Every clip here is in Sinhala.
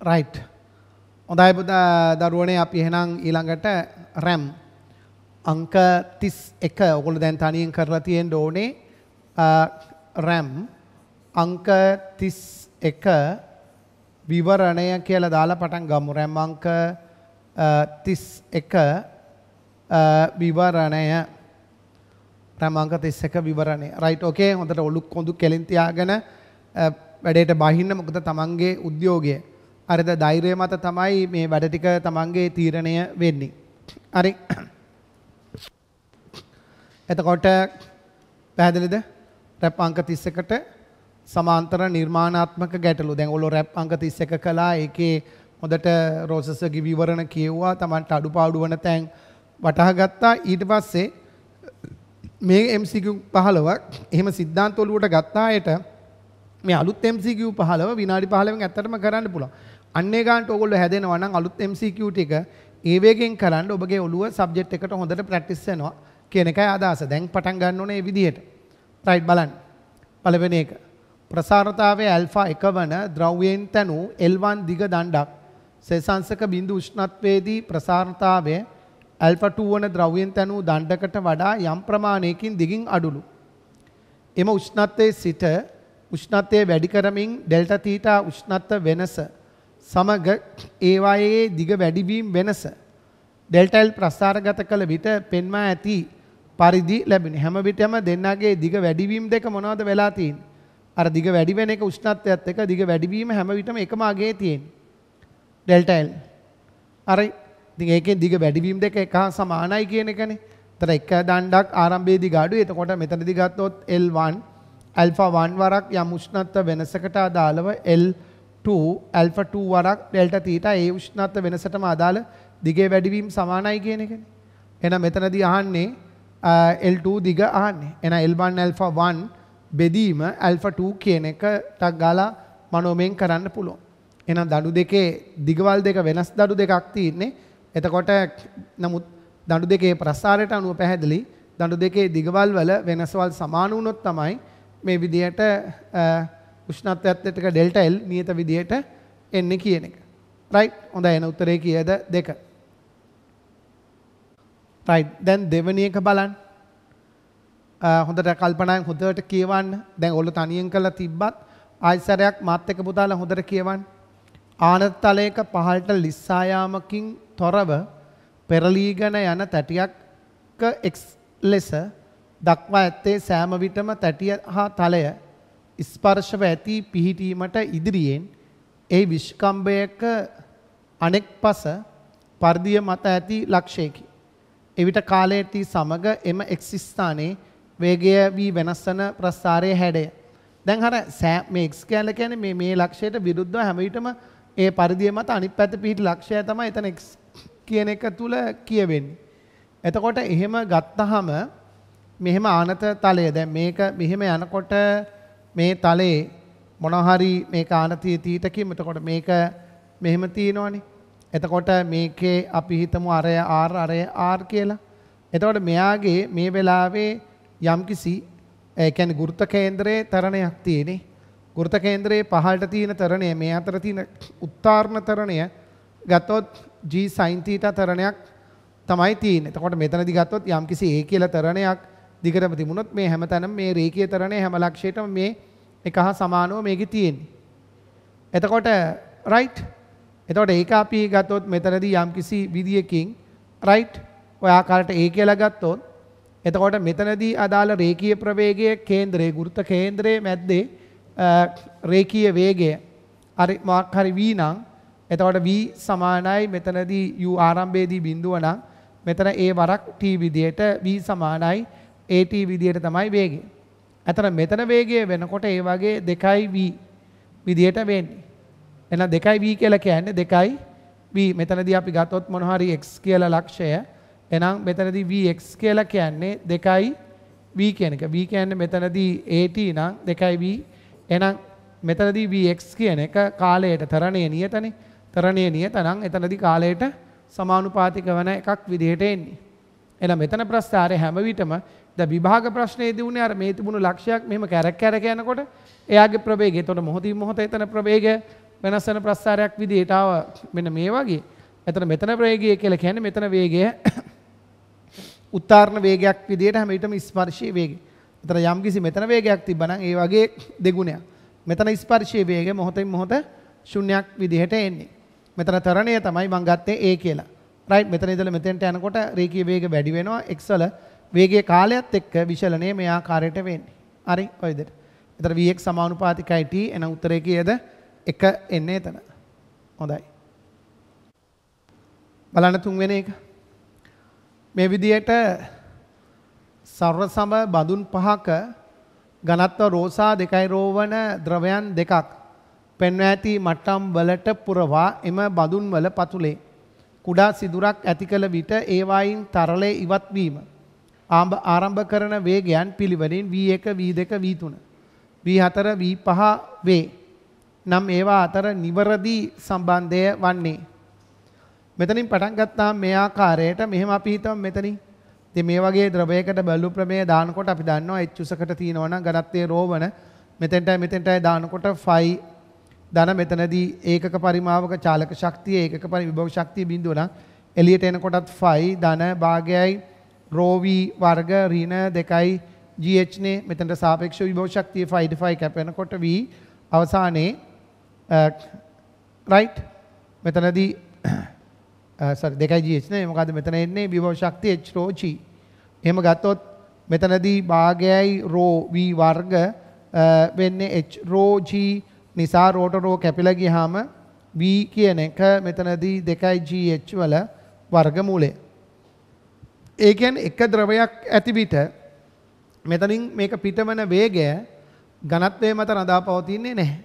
රයිට් හොඳයි දරුවනේ අපි එහෙනම් ඊළඟට රැම් අංක 31 ඔයගොල්ලෝ දැන් තනියෙන් කරලා තියෙන්න ඕනේ රැම් අංක 31 විවරණය කියලා දාලා පටන් ගමු රැම් අංක 31 විවරණය රැම් අංක 31 විවරණය රයිට් ඕකේ හොඳට ඔලු කොඳු කෙලින් තියාගෙන වැඩේට බහින්න මොකද තමන්ගේ උද්‍යෝගය අරද ධෛර්යය මත තමයි මේ වැඩ ටික තමන්ගේ තීරණය වෙන්නේ. හරි. එතකොට පැහැදිලිද? රැප් අංක 31කට සමාන්තර නිර්මාණාත්මක ගැටලු. දැන් ඔලෝ රැප් අංක 31 කළා. ඒකේ හොඳට රෝසස් ගිවිවරණ කියුවා. තමන්ට අඩුපාඩු වෙන තැන් වටහා ගත්තා. ඊට පස්සේ මේ MCQ 15ක් එහෙම සිද්ධාන්ත ඔලුවට ගත්තායට මේ අලුත් MCQ 15 විනාඩි 15න් ඇත්තටම කරන්න පුළුවන්. අන්නේ ගාන්ට ඔගොල්ලෝ හැදෙනවා නම් අලුත් MCQ ටික ඒ වේගෙන් කරන්න ඔබගේ ඔළුව සබ්ජෙක්ට් එකට හොඳට ප්‍රැක්ටිස් වෙනවා කියන එකයි අදහස. දැන් පටන් ගන්න ඕනේ මේ විදිහට. රයිට් බලන්න. පළවෙනි එක. ප්‍රසාරතාවයේ ඇල්ෆා 1 වන ද්‍රව්‍යයෙන් තනු L1 දිග දණ්ඩක් සෙසංශක බිඳු උෂ්ණත්වයේදී ප්‍රසාරතාවයේ ඇල්ෆා 2 වන ද්‍රව්‍යයෙන් තනු දණ්ඩකට වඩා යම් ප්‍රමාණයකින් දිගින් අඩුලු. එම උෂ්ණත්වයේ සිට උෂ්ණත්වය වැඩි කරමින් ඩෙල්ටා තීටා උෂ්ණත්ව වෙනස සමග ඒවායේ දිග වැඩිවීම් වෙනස ඩෙල්ටයිල් ප්‍රස්ථාරගත කළ විට පෙන්වා ඇති පරිදි ලැබෙන හැම විටම දෙන්නගේ දිග වැඩිවීම් දෙක මොනවද වෙලා තියෙන්නේ? අර දිග වැඩි වෙන එක උෂ්ණත්වයත් එක්ක දිග වැඩිවීම හැම විටම එකම අගේ තියෙන්නේ. ඩෙල්ටයිල්. හරි. ඉතින් ඒකෙන් දිග වැඩිවීම් දෙක එක හා සමානයි කියන එකනේ. එතන එක දණ්ඩක් ආරම්භයේදී ගාඩුවේ. එතකොට මෙතනදී ගත්තොත් L1 alpha 1 වරක් යම් උෂ්ණත්ව වෙනසකට අදාළව L1 2 ඇල්ෆා 2 වරක් ඩෙල්ටා තීටා ඒ උෂ්ණත්ව වෙනසටම අදාළ දිගේ වැඩිවීම සමානයි කියන එකනේ. එහෙනම් මෙතනදී අහන්නේ L2 දිග අහන්නේ. එහෙනම් L1 alpha 1 බෙදීම alpha 2 කියන එකට ගාලා මනෝමයෙන් කරන්න පුළුවන්. එහෙනම් දඩු දෙකේ දිගවල් දෙක වෙනස් දඩු දෙකක් තියෙන්නේ. එතකොට නමුත් දඩු දෙකේ ප්‍රසාරයට අනුව පැහැදිලි දඩු දෙකේ දිගවල් වල වෙනස්වල් සමාන වුණොත් තමයි මේ විදියට උෂ්ණත්වයත් එක්ක ඩෙල්ටා L නියත විදිහට එන්නේ කියන එක. රයිට්. හොඳයි එන උත්තරේ කීයද? දෙක. රයිට්. දැන් දෙවෙනි එක බලන්න. හොඳට කල්පනායෙන් හොඳට කියවන්න. දැන් ඔයාලා තනියෙන් කළා තිබ්බත් ආයසරයක් මාත් එක්ක පුතාලා හොඳට කියවන්න. ආනත් තලයක පහළට ලිස්සායාමකින් තොරව පෙරලීගෙන යන තැටියක්ක එක්ස් ලෙස දක්වා ඇත්තේ සෑම විටම තැටිය හා තලය ස්පර්ශව ඇති පිහිටීමට ඉදිරියෙන් ඒ විශ්කම්භයක අනෙක් පස පරිදිය මත ඇති ලක්ෂයකි. එවිට කාලයටී සමග එම එක්ස්ස්ථානයේ වේගය වී වෙනස්සන ප්‍රස්සාරය හැඩය. දැන් හර සෑමක්ස් කෑල කැන මේ මේ ලක්ෂයට විරුද්ධ හැමවිටම ඒ පරිදිය මත අනි පැත පිහිට ලක්ෂය තම එතන එක් කියන එක තුළ කියවෙන්න. එතකොට එහෙම ගත්තහම මෙහෙම ආනත තලය දැ මේක මෙහෙම යනකොට මේ තලේ මොනහරි මේ කානතිය තීටකින් එතකොට මේක මෙහෙම තියෙනවනේ. එතකොට මේකේ අපි හිතමු අරය R අරය R කියලා. එතකොට මෙයාගේ මේ වෙලාවේ යම්කිසි ඒ කියන්නේ ගුරුත්ව කේන්ද්‍රයේ තරණයක් තියෙන්නේ. ගුරුත්ව කේන්ද්‍රයේ පහළට තියෙන තරණය මේ අතර තියෙන උත්තාරණ තරණය ගත්තොත් G sin θ තරණයක් තමයි තියෙන්නේ. එතකොට මෙතනදී ගත්තොත් යම්කිසි A කියලා තරණයක් දිගටම තිබුණොත් මේ හැමතැනම මේ රේඛීය තරණය හැම ලක්ෂයටම මේ එක හා සමානව මේකේ තියෙන්නේ. එතකොට right එතකොට ඒක අපි ගත්තොත් මෙතනදී යම්කිසි විදියකින් right ඔය ආකාරයට A කියලා ගත්තොත් එතකොට මෙතනදී අදාළ රේඛීය ප්‍රවේගයේ කේන්ද්‍රයේ ගුරුත්ව කේන්ද්‍රයේ මැද්දේ රේඛීය වේගය හරි මොකක් හරි v නම් එතකොට v සමානයි මෙතනදී u ආරම්භයේදී බිඳුව නම් මෙතන a වරක් t විදියට v සමානයි AT විදියට තමයි වේගය. ඇතර මෙතන වේගය වෙනකොට ඒ වගේ 2v විදියට වෙන්නේ. එහෙනම් 2v කියලා කියන්නේ 2v මෙතනදී අපි ගත්තොත් මොන හරි x කියලා ලක්ෂය. එහෙනම් මෙතනදී vx කියලා කියන්නේ 2v කියන එක. v කියන්නේ මෙතනදී AT නම් 2v. එහෙනම් මෙතනදී vx කියන එක කාලයට තරණය නියතනේ. තරණය නියත නම් එතනදී කාලයට සමානුපාතික වන එකක් විදිහට එන්නේ. එහෙනම් මෙතන ප්‍රස්ථාරය හැම විටම ද විභාග ප්‍රශ්නයේ දිනුනේ අර මේ තිබුණු ලක්ෂයක් මෙහෙම කැරක් කැරක යනකොට එයාගේ ප්‍රවේගය. එතකොට මොහොතින් මොහොත එතන ප්‍රවේගය වෙනස් වෙන ප්‍රස්ථාරයක් විදිහට ආව මෙන්න මේ වගේ. එතන මෙතන ප්‍රවේගය කියලා කියන්නේ මෙතන වේගය උත්තරණ වේගයක් විදිහට හැම විටම ස්පර්ශී වේගය. එතන යම්කිසි මෙතන වේගයක් තිබ්බනම් ඒ වගේ දෙගුණයක්. මෙතන ස්පර්ශී වේගය මොහොතින් මොහොත ශුන්‍යයක් විදිහට එන්නේ. මෙතන තරණය තමයි මම ගත්තේ A කියලා. රයිට් මෙතන ඉඳලා මෙතෙන්ට යනකොට රේඛීය වේග වැඩි වෙනවා x වල වේගයේ කාලයත් එක්ක විශලනය මේ ආකාරයට වෙන්නේ. හරි ඔය විදිහට. එතන Vx සමානුපාතිකයි t එන උත්තරේ කීයද? 1 එන්නේ එතන. හොඳයි. බලන්න තුන්වෙනි එක. මේ විදිහට සර්ව සම බඳුන් පහක ඝනත්ව රෝසා දෙකයි රෝවන ද්‍රවයන් දෙකක් පෙන්ව ඇති මට්ටම් වලට පුරවා එම බඳුන් වල පතුලේ කුඩා සිදුරක් ඇති කළ විට ඒවායින් තරලය ඉවත් වීම ආරම්භ කරන වේගයන් පිළිවෙලින් V1 V2 V3 V4 V5 වේ නම් ඒවා අතර නිවරදි සම්බන්ධය වන්නේ මෙතනින් පටන් ගත්තාම මේ ආකාරයට මෙහෙම අපි හිතමු මෙතනින් ඉතින් මේ වගේ ද්‍රවයකට බැලු ප්‍රමේය දානකොට අපි දන්නවා H උසකට තියෙනවා නම් ඝනත්වයේ රෝවන මෙතෙන්ටයි මෙතෙන්ටයි දානකොට ෆයි ධන මෙතනදී ඒකක පරිමාවක චාලක ශක්තිය ඒකක පරිවිභව ශක්තිය බිඳුව නම් එළියට එනකොටත් ෆයි ධන භාගයයි රෝවී වර්ග රින දෙකයි ජීනේ e මෙතට සාපේක්ෂ විභෝ ශක්තිය ෆයිඩෆයි කැපෙන කොට වී අවසානයේ රයිට් මෙතනදී දෙක ජීන මොකද මෙතන එන්නේ විභෝ ශක්තිය එච් රෝචී එම ගත්තොත් මෙතනදී භාගයයි රෝවී වර්ග වෙන්නේ එච් රෝජී නිසා රෝටරෝ කැපිලගි හාම වී කියන එක මෙතනදී දෙකයි ජීච් වල වර්ගමූලේ ඒකැන් එක ද්‍රවයක් ඇතිවිට මෙතනින් මේක පිටවන වේගය ගණත්වය මත රඳා පවතින්නේ නැහැ.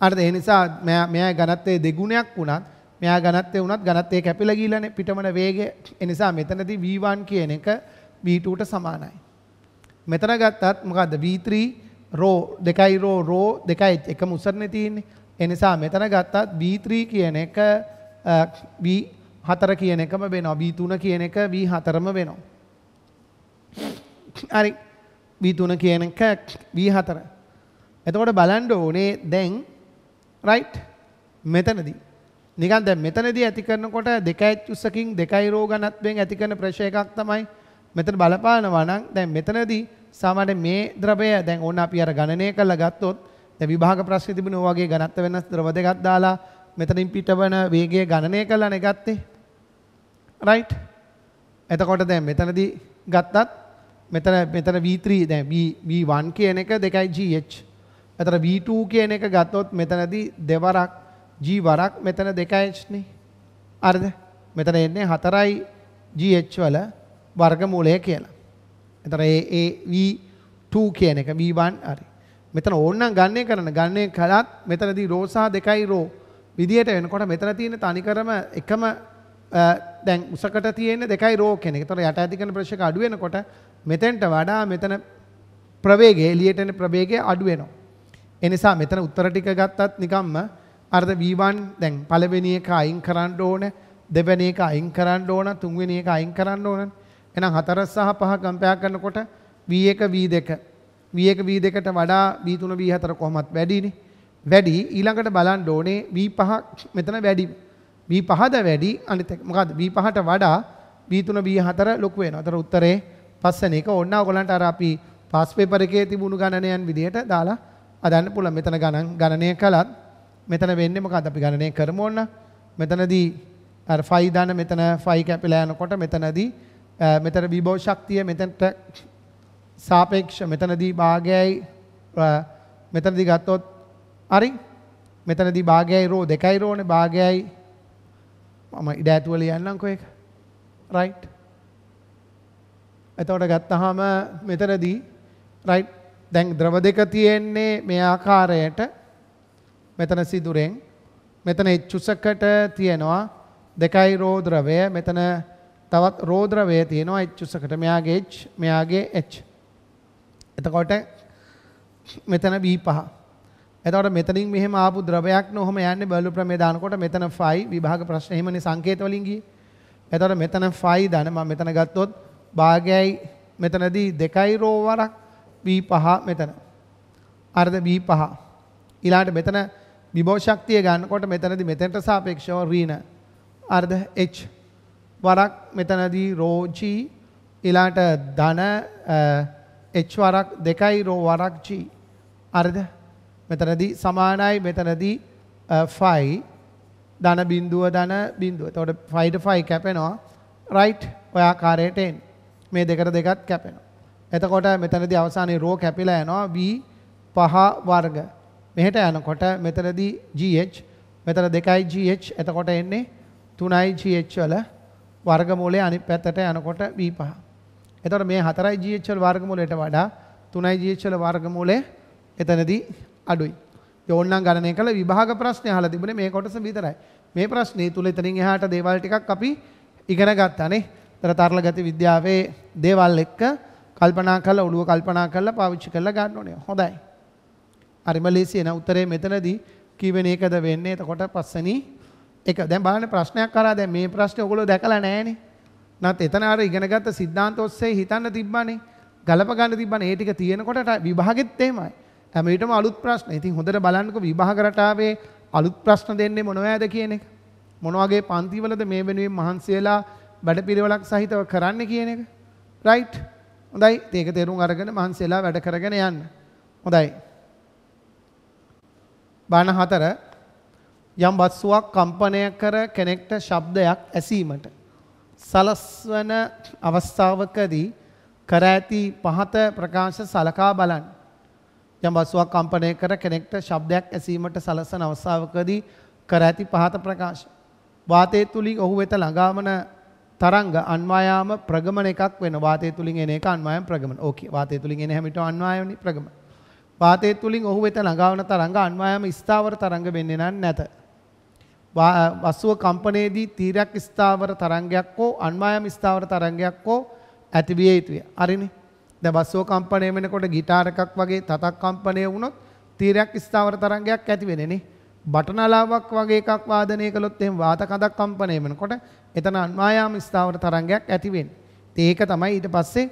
අර්ථ ඒ නිසා මෙයා ගණත්වයේ දෙගුණයක් වුණත් මෙයා ගණත්වයේ වුණත් ගණත්වයේ කැපිලා ගිලානේ පිටවන වේගය. ඒ නිසා මෙතනදී V1 කියන එක V2ට සමානයි. මෙතන ගත්තත් මොකද්ද V3 රෝ 2යි රෝ රෝ 2යි එකම උසරනේ තියෙන්නේ. ඒ නිසා මෙතන ගත්තත් V3 කියන එක V හතර කියන එකම වෙනවා B3 කියන එක B4ම වෙනවා. හරි B3 කියන එක B4. එතකොට බලන්න ඕනේ දැන් right මෙතනදී නිකන් දැන් මෙතනදී ඇති කරනකොට 2h3කින් 2 රෝ ඝනත්වයෙන් ඇති කරන ප්‍රෙෂර් එකක් තමයි මෙතන බලපානවා නම් දැන් මෙතනදී සාමාන්‍ය මේ ද්‍රවය දැන් ඕන අපි අර ගණනය කරලා ගත්තොත් දැන් විභාග ප්‍රශ්නේ තිබුණා ඔය වගේ ඝනත්ව වෙනස් ද්‍රව දෙකක් දාලා මෙතනින් පිටවන වේගය ගණනය කරලානේ ගත්තේ right එතකොට දැන් මෙතනදී ගත්තත් මෙතන මෙතන V3 දැන් V1 කියන එක දෙකයි GH එතන V2 කියන එක ගත්තොත් මෙතනදී දෙවරක් G වරක් මෙතන දෙකයි H නේ හරිද මෙතන එන්නේ 4යි GH වල වර්ගමූලය කියලා එතන ඒ ඒ V2 කියන එක V1 හරි මෙතන ඕනනම් ගණනය කරන්න ගණනය කළත් මෙතනදී රෝ සහ දෙකයි රෝ විදියට වෙනකොට මෙතන තියෙන තනිකරම එකම දැන් උසකට තියෙන දෙකයි රෝ කෙනෙක්. ඒතර යට ඇති කරන ප්‍රෙෂර් එක අඩු වෙනකොට මෙතෙන්ට වඩා මෙතන ප්‍රවේගය එළියට එන ප්‍රවේගය අඩු වෙනවා. ඒ නිසා මෙතන උත්තර ටික ගත්තත් නිකම්ම අර V1 දැන් පළවෙනි එක අයින් කරන්න ඕනේ, දෙවෙනි එක අයින් කරන්න ඕන, තුන්වෙනි එක අයින් කරන්න ඕන. එහෙනම් 4 සහ 5 කම්පයර් කරනකොට V1 V2 V1 V2ට වඩා V3 V4 කොහොමත් වැඩිනේ. වැඩි ඊළඟට බලන්න ඕනේ V5 මෙතන වැඩි. B5ද වැඩි අනිත් එක මොකද්ද B5ට වඩා B3 B4 ලොකු වෙනවා. අතර උත්තරේ පස්සෙන එක ඕන්න ඔයගලන්ට අර අපි පාස් පේපර් එකේ තිබුණු ගණනයන් විදිහට දාලා අදන්න පුළුවන්. මෙතන ගණන් ගණනය කළත් මෙතන වෙන්නේ මොකද්ද අපි ගණනය කරමු ඕන්න. මෙතනදී අර 5 දාන මෙතන 5 කැපිලා යනකොට මෙතනදී මෙතන විභව ශක්තිය මෙතනට සාපේක්ෂ මෙතනදී භාගයයි මෙතනදී ගත්තොත් හරි මෙතනදී භාගයයි රෝ දෙකයි රෝනේ භාගයයි මම ඉඩ ඇතුව ලියන්නම්කො එක රයිට් එතකොට ගත්තහම මෙතනදී රයිට් දැන් ද්‍රව දෙක තියෙන්නේ මේ ආකාරයට මෙතන සිදුරෙන් මෙතන ඉච්චුසකට තියෙනවා දෙකයි රෝද්‍රවය මෙතන තවත් රෝද්‍රවය තියෙනවා ඉච්චුසකට මෙයාගේ එච් මෙයාගේ එච් එතකොට මෙතන බී පහ එතකොට මෙතනින් මෙහෙම ආපු ද්‍රවයක් නොහොම යන්නේ බැලු ප්‍රමේ දානකොට මෙතන 5 විභාග ප්‍රශ්න එහෙමනේ සංකේත වලින් ගියේ. එතකොට මෙතන 5 දාන මම මෙතන ගත්තොත් භාගයයි මෙතනදී 2යි රෝ වරක් B5 මෙතන. අරද B5. ඊළාට මෙතන විභව ශක්තිය ගන්නකොට මෙතනදී මෙතෙන්ට සාපේක්ෂව ඍණ අර්ධ H වරක් මෙතනදී රෝ G ඊළාට ධන H වරක් 2යි රෝ වරක් G අර්ධ මෙතනදී සමානයි මෙතනදී ෆයි ධන බින්දුව ධන බින්දුව. එතකොට ෆයිට ෆයි කැපෙනවා. රයිට් ඔය ආකාරයට එන්න. මේ දෙකට දෙකත් කැපෙනවා. එතකොට මෙතනදී අවසානයේ රෝ කැපිලා යනවා v පහ වර්ග. මෙහෙට යනකොට මෙතනදී gh මෙතන 2යි gh එතකොට එන්නේ 3යි gh වල වර්ගමූලය අනිත් පැත්තට යනකොට v පහ. එතකොට මේ 4යි gh වල වර්ගමූලයට වඩා 3යි gh වල වර්ගමූලය එතනදී අඩුයි. ඕන්නම් ගණනය කළ විභාග ප්‍රශ්නය අහලා තිබුණේ මේ කොටස විතරයි. මේ ප්‍රශ්නේ තුල එතනින් එහාට දේවල් ටිකක් අපි ඉගෙන ගත්තානේ. තර තරල ගති විද්‍යාවේ දේවල් එක්ක කල්පනා කරලා ඔළුව කල්පනා කරලා පාවිච්චි කරලා ගන්න ඕනේ. හොඳයි. හරිම ලේසි එන උත්තරේ මෙතනදී කීවෙන එකද වෙන්නේ? එතකොට පස්සෙනි එක. දැන් බලන්න ප්‍රශ්නයක් කරා දැන් මේ ප්‍රශ්නේ ඔයගොල්ලෝ දැකලා නැහනේ. නැත් එතන අර ඉගෙනගත්ත સિદ્ધාන්ත ඔස්සේ හිතන්න තිබ්බනේ. ගලප ගන්න තිබ්බනේ. ඒ ටික තියෙනකොට විභාගෙත් එහෙමයි. හැම විටම අලුත් ප්‍රශ්න. ඉතින් හොඳට බලන්නකෝ විභාග රටාවේ අලුත් ප්‍රශ්න දෙන්නේ මොනවාද කියන එක. මොන වගේ පන්තිවලද මේ වෙනුවෙන් මහන්සි වෙලා වැඩපිළිවෙලක් සහිතව කරන්න කියන එක. රයිට්. හොඳයි. ඒක තේරුම් අරගෙන මහන්සි වෙලා වැඩ කරගෙන යන්න. හොඳයි. බණ හතර යම් වස්තුවක් කම්පනය කර කෙනෙක්ට ශබ්දයක් ඇසීමට සලස්වන අවස්ථාවකදී කර ඇති පහත ප්‍රකාශ සලකා බලන්න. යම් වස්තුවක් කම්පනය කර කෙනෙක්ට ශබ්දයක් ඇසීමට සලසන අවස්ථාවකදී කර ඇති පහත ප්‍රකාශ. වාතය තුලින් ඔහු වෙත ළඟාවන තරංග අන්වායාම ප්‍රගමන එකක් වෙන වාතය තුලින් එන එක අන්වායම් ප්‍රගමන. ඕකේ වාතය තුලින් එන හැමිට අන්වායමනි ප්‍රගමන. වාතය තුලින් ඔහු වෙත ළඟාවන තරංග අන්වායාම ස්ථාවර තරංග වෙන්නේ නැත. වස්තුව කම්පනයේදී තීරයක් ස්ථාවර තරංගයක් හෝ අන්වායාම ස්ථාවර තරංගයක් හෝ ඇතිවිය යුතුය. හරිනේ. දැන් බස්සෝ කම්පණය වෙනකොට গিitar එකක් වගේ තතක් කම්පණය වුණොත් තීරයක් ස්ථාවර තරංගයක් ඇති වෙන්නේ නේ. බටනලාවක් වගේ එකක් වාදනය කළොත් එහෙම වාත කඳක් කම්පණය වෙනකොට එතන අන්වායාම ස්ථාවර තරංගයක් ඇති වෙන්නේ. ඒක තමයි ඊට පස්සේ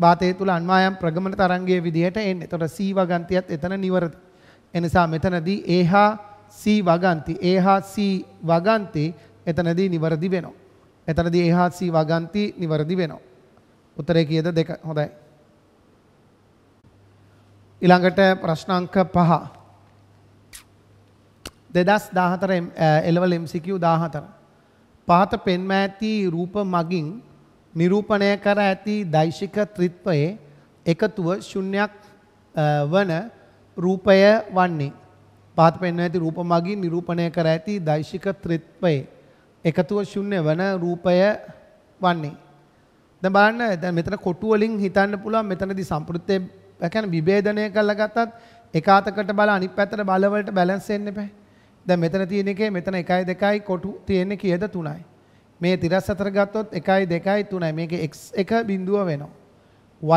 වාතය තුල අන්වායාම ප්‍රගමන තරංගයේ විදිහට එන්නේ. එතකොට C වගන්තියත් එතන නිවරදි. එනිසා මෙතනදී ඒහා C වගන්ති ඒහා C වගන්ති එතනදී නිවරදි වෙනවා. එතනදී ඒහා C වගන්ති නිවරදි වෙනවා. උත්තරේ කීයද දෙක හොඳයි. ඉළඟට ප්‍රශ්නංක පහ දෙදස් දාහතර එලවල් එම්සිකව් දාහතර. පහත පෙන්ම ඇති රූප මගින් නිරූපණය කර ඇති දෛශික ත්‍රිත්වයේ එකතුව ශුන්‍යයක් වන රූපය වන්නේ. පාත් පෙන්න ඇති රූප මගින් නිරූපණය කර ඇති දෛශික ත්‍රිත්වයේ එකතුව ශුන්‍ය වන රූපය වන්නේ. දැන් බලන්න දැන් මෙතන කොටු වලින් හිතන්න පුළුවන් මෙතනදී සම්පෘත්තේ එකන විභේදනය කරලා ගත්තත් එක අතකට බල අනිත් පැත්තට බල වලට බැලන්ස් වෙන්න එපා. දැන් මෙතන තියෙන එකේ මෙතන 1යි 2යි කොටු තියෙන්නේ කීයද 3යි. මේ 34 ගත්තොත් 1යි 2යි 3යි. මේකේ x එක බිඳුව වෙනවා.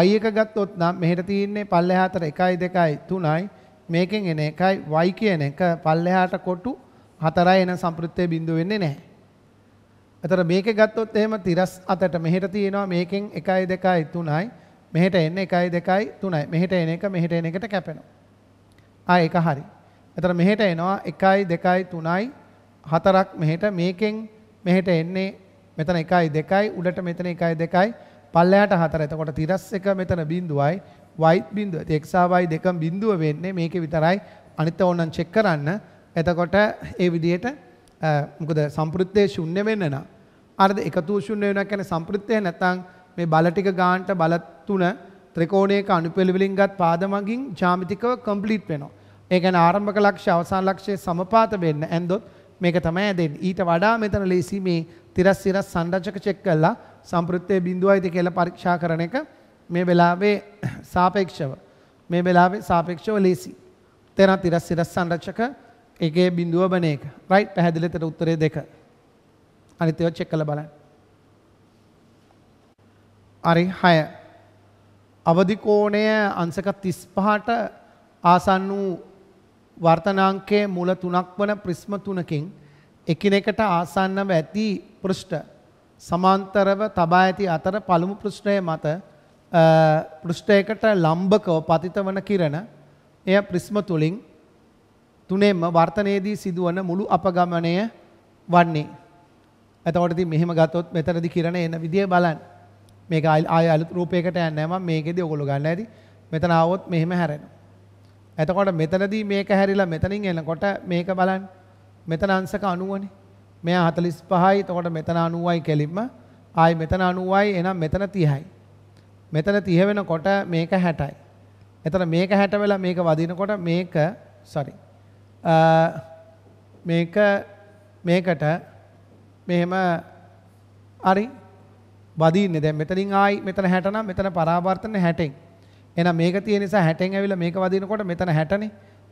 y එක ගත්තොත් නම් මෙහෙට තියෙන්නේ පල්ලෙහාට 1යි 2යි 3යි. මේකෙන් එන එකයි y කියන එක පල්ලෙහාට කොටු 4යි එන සම්පෘත්තයේ බිඳුව වෙන්නේ නැහැ. එතකොට මේක ගත්තොත් එහෙම 38ට මෙහෙට තියෙනවා මේකෙන් 1යි 2යි 3යි. මෙහෙට එන්න 1යි 2යි 3යි. මෙහෙට එන එක මෙහෙට එන එකට කැපෙනවා. ආ ඒක හරි. එතන මෙහෙට එනවා 1යි 2යි 3යි 4ක් මෙහෙට මේකෙන් මෙහෙට එන්නේ මෙතන 1යි 2යි උඩට මෙතන 1යි 2යි පල්ලයට 4. එතකොට 31 මෙතන බිඳුවයි y බිඳුව. ඒ x y දෙකම බිඳුව වෙන්නේ මේකේ විතරයි. අනිත් ඕනනම් චෙක් කරන්න. එතකොට ඒ විදිහට මොකද සම්පෘත්තයේ ශුන්‍ය වෙන්න නම් අර එකතු ශුන්‍ය වෙනවා කියන්නේ සම්පෘත්තය නැත්නම් මේ බල ටික ගානට බල තුන ත්‍රිකෝණයක අනුපිළිවෙලින් ගත් පාදමගින් ජ්‍යාමිතිකව කම්ප්ලීට් වෙනවා. ඒ කියන්නේ ආරම්භක ලක්ෂ්‍ය අවසාන ලක්ෂ්‍යයේ සමපාත වෙන්න ඇන්දොත් මේක තමයි ඇදෙන්නේ. ඊට වඩා මෙතන ලේසි මේ තිරස් සිරස් සංරචක චෙක් කරලා සම්පෘත්තයේ බිඳුවයිද කියලා පරීක්ෂා කරන එක මේ වෙලාවේ සාපේක්ෂව මේ වෙලාවේ සාපේක්ෂව ලේසි. තේරෙන තිරස් සිරස් සංරචක එකේ බිඳුව බණ එක. රයිට් පැහැදිලිතර උත්තරේ දෙක. අනිත් ඒවා චෙක් කරලා බලන්න. අරි හය අවධිකෝණය අංසක තිස්පහට ආසන් වූ වර්තනාංකයේ මුල තුනක් වන ප්‍රිස්ම තුනකින් එකිනෙකට ආසන්නව ඇති පෘෂ්ඨ සමාන්තරව තබා ඇති අතර පළමු පෘෂ්ඨය මත පෘෂ්ඨයකට ලම්බකව පතිත වන කිරණ එය ප්‍රිස්ම තුලින් තුනෙන්ම වර්තනයේදී සිදුවන මුළු අපගමනය වන්නේ. එතකොට ඉතින් මෙහෙම ගත්තොත් මෙතනදී කිරණ එන විදිය බලන්න. මේක ආය අලුත් රූපයකට යන්නේ නැහැ මම මේකෙදී ඔයගොල්ලෝ ගන්න ඇති මෙතන આવොත් මෙහෙම හැරෙනවා එතකොට මෙතනදී මේක හැරිලා මෙතනින් එනකොට මේක බලන්න මෙතන අංශක 90නේ මෙයා 45යි එතකොට මෙතන 90යි කෙලින්ම ආයි මෙතන 90යි එහෙනම් මෙතන 30යි මෙතන 30 වෙනකොට මේක 60යි. එතන මේක 60 වෙලා මේක වදිනකොට මේක sorry. මේක මේකට මෙහෙම හරි වදින්නේ. දැන් මෙතනින් ආයි මෙතන 60 නම් මෙතන පරාවර්තන 60න්. එහෙනම් මේක තියෙන නිසා 60න් ඇවිල්ලා මේක වදිනකොට මෙතන 60නේ.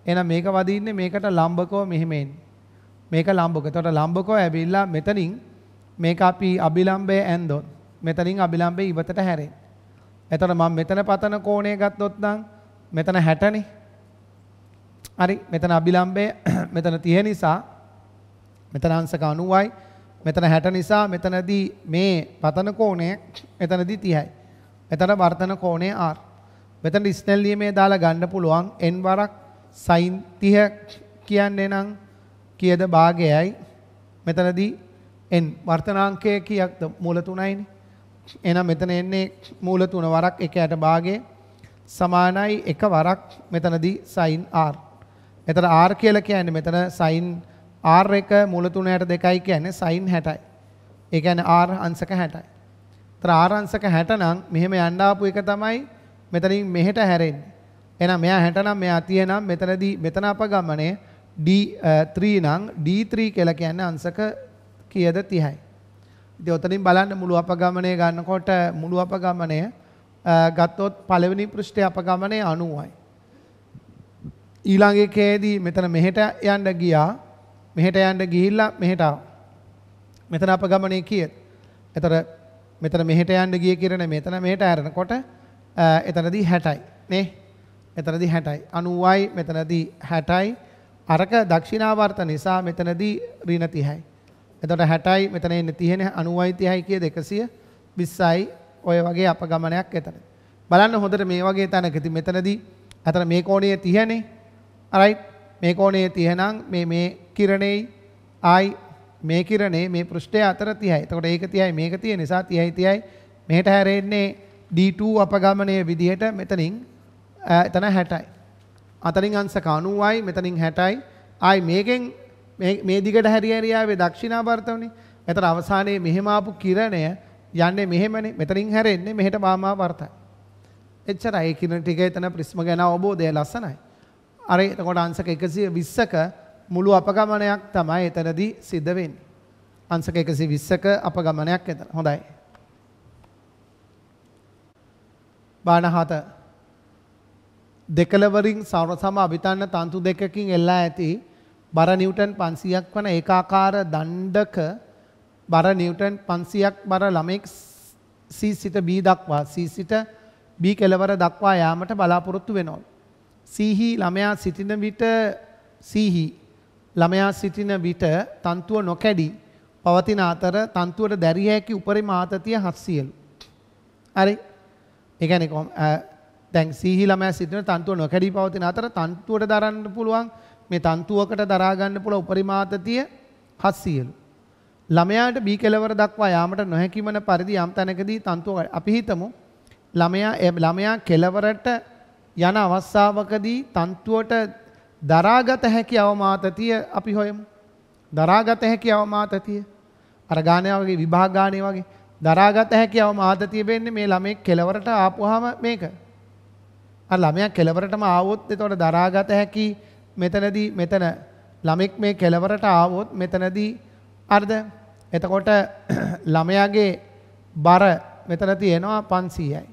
එහෙනම් මේක වදින්නේ මේකට ලම්බකව මෙහෙම මේක ලම්බක. එතකොට ලම්බකව ඇවිල්ලා මෙතනින් මේක අපි අභිලම්බය ඇන්දොත් මෙතනින් අභිලම්බය ඉවතට හැරෙන. එතකොට මම මෙතන පතන කෝණය ගත්තොත් නම් මෙතන 60නේ. හරි මෙතන අභිලම්බය මෙතන 30 නිසා මෙතන අංශක 90යි මෙතන 60 නිසා මෙතනදී මේ පතන කෝණය මෙතනදී 30යි. මෙතන වර්තන කෝණය R. මෙතන ස්නැල්ලියමේ දාලා ගන්න පුළුවන් n වරක් sin 30 කියන්නේ නම් කීයද භාගයයි මෙතනදී n වර්තනාංකය කීයක්ද මූල 3යිනේ. එහෙනම් මෙතන එන්නේ මූල 3 වරක් 1ට භාගය සමානයි 1 වරක් මෙතනදී sin R. මෙතන R කියලා කියන්නේ මෙතන sin 30 R එක මූල 3ට 2යි කියන්නේ sin 60යි. ඒ කියන්නේ R අංශක 60යි. ඒතර R අංශක 60 නම් මෙහෙම යන්න ආපු එක තමයි මෙතනින් මෙහෙට හැරෙන්නේ. එහෙනම් මෙයා 60 නම් මෙයා 30 නම් මෙතනදී මෙතන අපගමනේ D3 නම් D3 කියලා කියන්නේ අංශක කීයද 30යි. ඉතින් ඔතනින් බලන්න මුළු අපගමනය ගන්නකොට මුළු අපගමනය ගත්තොත් පළවෙනි පෘෂ්ඨයේ අපගමනය 90යි. ඊළඟ එකේදී මෙතන මෙහෙට යන්න ගියා මෙහෙට යන්න ගිහිල්ලා මෙහෙට මෙතන අප ගමනේ කියද. එතර මෙතන මෙහෙට යන්න ගිය කියරන මෙතන මෙහෙට ඇරෙනකොට එතනදී 60යි නේ. එතනදී 60යි 90යි මෙතනදී 60යි අරක දක්ෂිනාවර්ත නිසා මෙතනදී ඍණ 30යි. එතකොට 60යි මෙතන එන්නේ 30නේ 90යි 30යි කියද 120යි ඔය වගේ අප ගමනයක් එතන. බලන්න හොඳට මේ වගේ තැනකදී මෙතනදී අතන මේ කෝණය 30නේ. රයිට් මේ කෝණය 30 නම් මේ මේ කිරණෙයි ආයි මේ කිරණේ මේ පෘෂ්ඨය අතර 30යි. එතකොට ඒක 30යි මේක 30 නිසා 30යි 30යි මෙහෙට හැරෙන්නේ D2 අපගමනයේ විදිහට මෙතනින් එතන 60යි. අතරින් අංශක 90යි මෙතනින් 60යි. ආයි මේකෙන් මේ දිගට හැරි හැරි ආවේ දක්ෂිනාවර්තවනේ. එතන අවසානයේ මෙහෙම ආපු කිරණය යන්නේ මෙහෙමනේ. මෙතනින් හැරෙන්නේ මෙහෙට වාමාවර්තයි. එච්චරයි කිරණ ටික එතන ප්‍රිස්ම ගැන අවබෝධය ලස්සනයි. අර එතකොට අංශක 120ක මුළු අපගමනයක් තමයි එතනදී සිද්ධ වෙන්නේ. අංශක 120ක අපගමනයක් එතන. හොඳයි. බාන හත දෙකලවරින් සරසම අභිතන්න තන්තු දෙකකින් එල්ලා ඇති බර නිව්ටන් 500ක් වන ඒකාකාර දණ්ඩක බර නිව්ටන් 500ක් බර ළමෙක් C සිට B දක්වා C සිට B කෙළවර දක්වා යාමට බලාපොරොත්තු වෙනවා. සීහි ළමයා සිටින විට සීහි ළමයා සිටින විට තන්තුව නොකැඩී පවතින අතර තන්තුවට දැරිය හැකි උපරිම ආතතිය 700ලු. හරි. ඒ කියන්නේ කොහොම දැන් සීහි ළමයා සිටින තන්තුව නොකැඩී පවතින අතර තන්තුවට දරන්න පුළුවන් මේ තන්තුවකට දරා ගන්න පුළුවන් උපරිම ආතතිය 700ලු. ළමයාට බී කෙලවර දක්වා යාමට නොහැකිවන පරිදි යම් තැනකදී තන්තුව අපි හිතමු ළමයා ළමයා කෙලවරට යන අවස්ථාවකදී තන්තුවට දරාගත හැකි අවමාතතිය අපි හොයමු. දරාගත හැකි අවමාතතිය. අර ගානය වගේ විභාගානය වගේ දරාගත හැකි අවමාතතිය වෙන්නේ මේ ළමෙක් කෙලවරට ආපුවාම මේක. අර ළමයා කෙලවරටම ආවොත් එතකොට දරාගත හැකි මෙතනදී මෙතන ළමෙක් මේ කෙලවරට ආවොත් මෙතනදී අර්ධ එතකොට ළමයාගේ බර මෙතන තියෙනවා 500යි.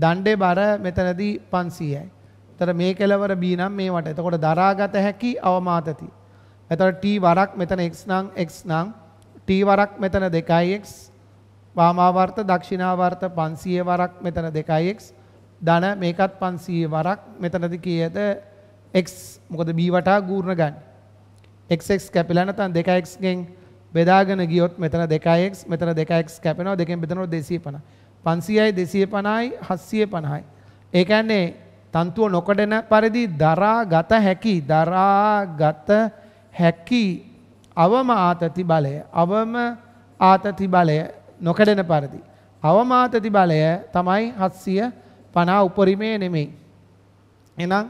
දණ්ඩේ බර මෙතනදී 500යි. එතකොට මේ කෙලවර B නම් මේවට. එතකොට දරාගත හැකි අවමාතති. එතකොට T වරක් මෙතන X නම් X නම් T වරක් මෙතන 2x වාමාවර්ත දක්ෂිනාවර්ත 500 වරක් මෙතන 2x ධන මේකත් 500 වරක් මෙතනදි කීයද x මොකද b වටා ගූර්ණ ගන්න. xx කැපිලා නැත්නම් 2x ගෙන් බෙදාගෙන ගියොත් මෙතන 2x මෙතන 2x කැපෙනවා දෙකෙන් බෙදනොත් 250. 500යි 250යි 750යි. ඒ කියන්නේ තන්තුව නොකඩන පරිදි දරාගත හැකි දරාගත හැකි අවම ආතති බලය අවම ආතති බලය නොකඩන පරිදි අවම ආතති බලය තමයි 750 උපරිමයේ නෙමෙයි එහෙනම්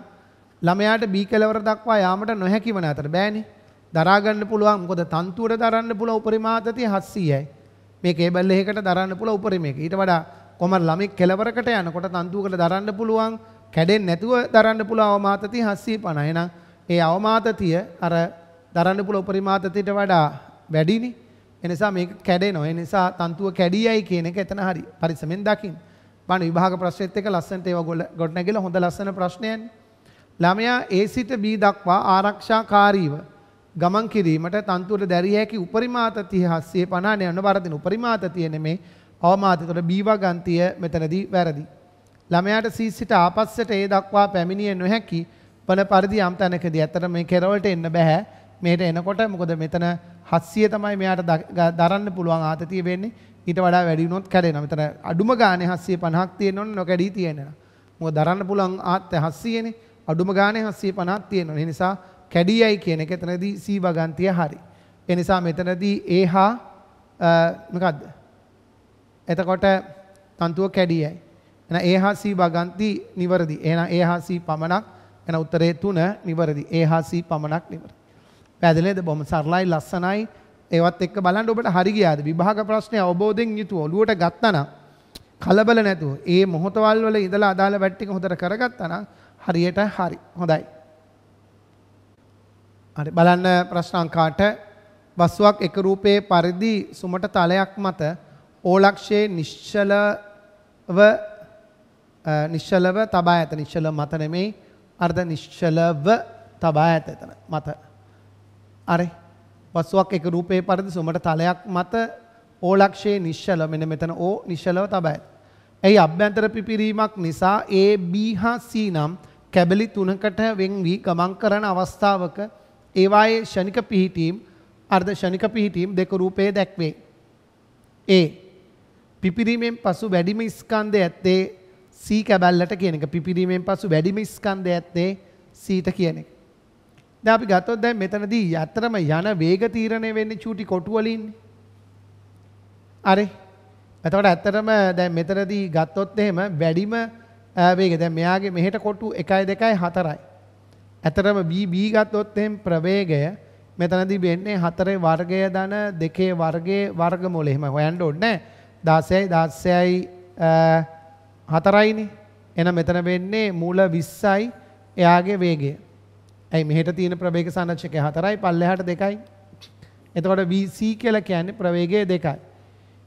ළමයාට බී කෙලවර දක්වා යාමට නොහැකි වන අතර බෑනේ දරා ගන්න පුළුවන් මොකද තන්තුවට දරන්න පුළුවන් උපරිම ආතතිය 700යි මේ කේබල් එකකට දරන්න පුළුවන් උපරිම එක ඊට වඩා කොමර ළමෙක් කෙලවරකට යනකොට තන්තුවකට දරන්න පුළුවන් කැඩෙන්නේ නැතුව දරන්න පුළුවන් අවමාතතිය 750. එහෙනම් ඒ අවමාතතිය අර දරන්න පුළුවන් උපරිමාතතියට වඩා වැඩිනේ. එනිසා මේක කැඩෙනවා. ඒ නිසා තන්තුව කැඩියයි කියන එක එතන හරි පරිස්සමෙන් දකින්න. බණ විභාග ප්‍රශ්නෙත් එක ලස්සනට ඒව ගොඩ නැගිලා හොඳ ලස්සන ප්‍රශ්නයන්. ළමයා A සිට B දක්වා ආරක්ෂාකාරීව ගමන් කිරීමට තන්තුවට දැරිය හැකි උපරිමාතතිය 750 යන වරදින උපරිමාතතිය නෙමේ අවමාතතියට B වගන්තිය මෙතනදී වැරදි. ළමයාට සීසිට ආපස්සට ඒ දක්වා පැමිණිය නොහැකි වන පරිදි යම් තැනකදී ඇත්තට මේ කෙරවලට එන්න බෑ මෙහෙට එනකොට මොකද මෙතන 700 තමයි මෙයාට දරන්න පුළුවන් ආතතිය වෙන්නේ ඊට වඩා වැඩි වුණොත් කැඩෙනවා මෙතන අඩුම ගානේ 750ක් තියෙනවනේ නොකැඩී තියෙනවා මොකද දරන්න පුළුවන් ආත් 700නේ අඩුම ගානේ 750ක් තියෙනවා ඒ නිසා කැඩියයි කියන එක එතනදී සී වගන්තිය හරි ඒ නිසා මෙතනදී ඒහා මොකද්ද එතකොට තන්තුව කැඩියයි එහෙනම් ඒ හා සී භගන්ති නිවරදි. එහෙනම් ඒ හා සී පමණක් එන උත්තරේ තුන නිවරදි. ඒ හා සී පමණක් නිවරදි. පැහැදිලිද? බොහොම සරලයි ලස්සනයි. ඒවත් එක්ක බලන්න ඔබට හරි ගියාද? විභාග ප්‍රශ්නය අවබෝධයෙන් යුතුව ඔළුවට ගත්තා නම් කලබල නැතුව ඒ මොහොතවල් වල ඉඳලා අදාළ බැට් ටික හොඳට කරගත්තා නම් හරියට හරි. හොඳයි. හරි බලන්න ප්‍රශ්න අංකාට වස්තුවක් එක රූපයේ පරිදි සුමට තලයක් මත ඕලක්ෂයේ නිශ්චලව නිශ්චලව තබා ඇත. නිශ්චල මත නෙමෙයි අර්ධ නිශ්චලව තබා ඇත එතන මත. හරි. වස්තුවක් එක රූපේ පරිදි සුමට තලයක් මත ඕලක්ෂයේ නිශ්චල මෙන්න මෙතන ඕ නිශ්චලව තබා ඇත. එයි අභ්‍යන්තර පිපිරීමක් නිසා A B හා C නම් කැබලි තුනකට වෙන් වී ගමන් කරන අවස්ථාවක ඒවායේ ෂණික පිහිටීම් අර්ධ ෂණික පිහිටීම් දෙක රූපයේ දැක්වේ. A පිපිරීමෙන් පසු වැඩිම ස්කන්ධය ඇත්තේ සී කැබැල්ලට කියන එක පිපිරීමෙන් පසු වැඩිම ස්කන්ධය ඇත්තේ සීට කියන එක. දැන් අපි ගත්තොත් දැන් මෙතනදී යතරම යන වේග තීරණය වෙන්නේ චූටි කොටු වලින්නේ. හරි. එතකොට ඇත්තටම දැන් මෙතනදී ගත්තොත් එහෙම වැඩිම වේග දැන් මෙයාගේ මෙහෙට කොටු 1 2 4යි. ඇතරම B B ගත්තොත් එහෙම ප්‍රවේගය මෙතනදී වෙන්නේ 4 වර්ගය ධන 2 වර්ගයේ වර්ගමූල එහෙම හොයන්න ඕනේ නැහැ. 16යි 16යි හතරයිනේ. එහෙනම් මෙතන වෙන්නේ මූල 20යි එයාගේ වේගය. ඇයි මෙහෙට තියෙන ප්‍රවේග සංරක්ෂකය 4යි පල්ලෙහාට 2යි. එතකොට VC කියලා කියන්නේ ප්‍රවේගය 2යි.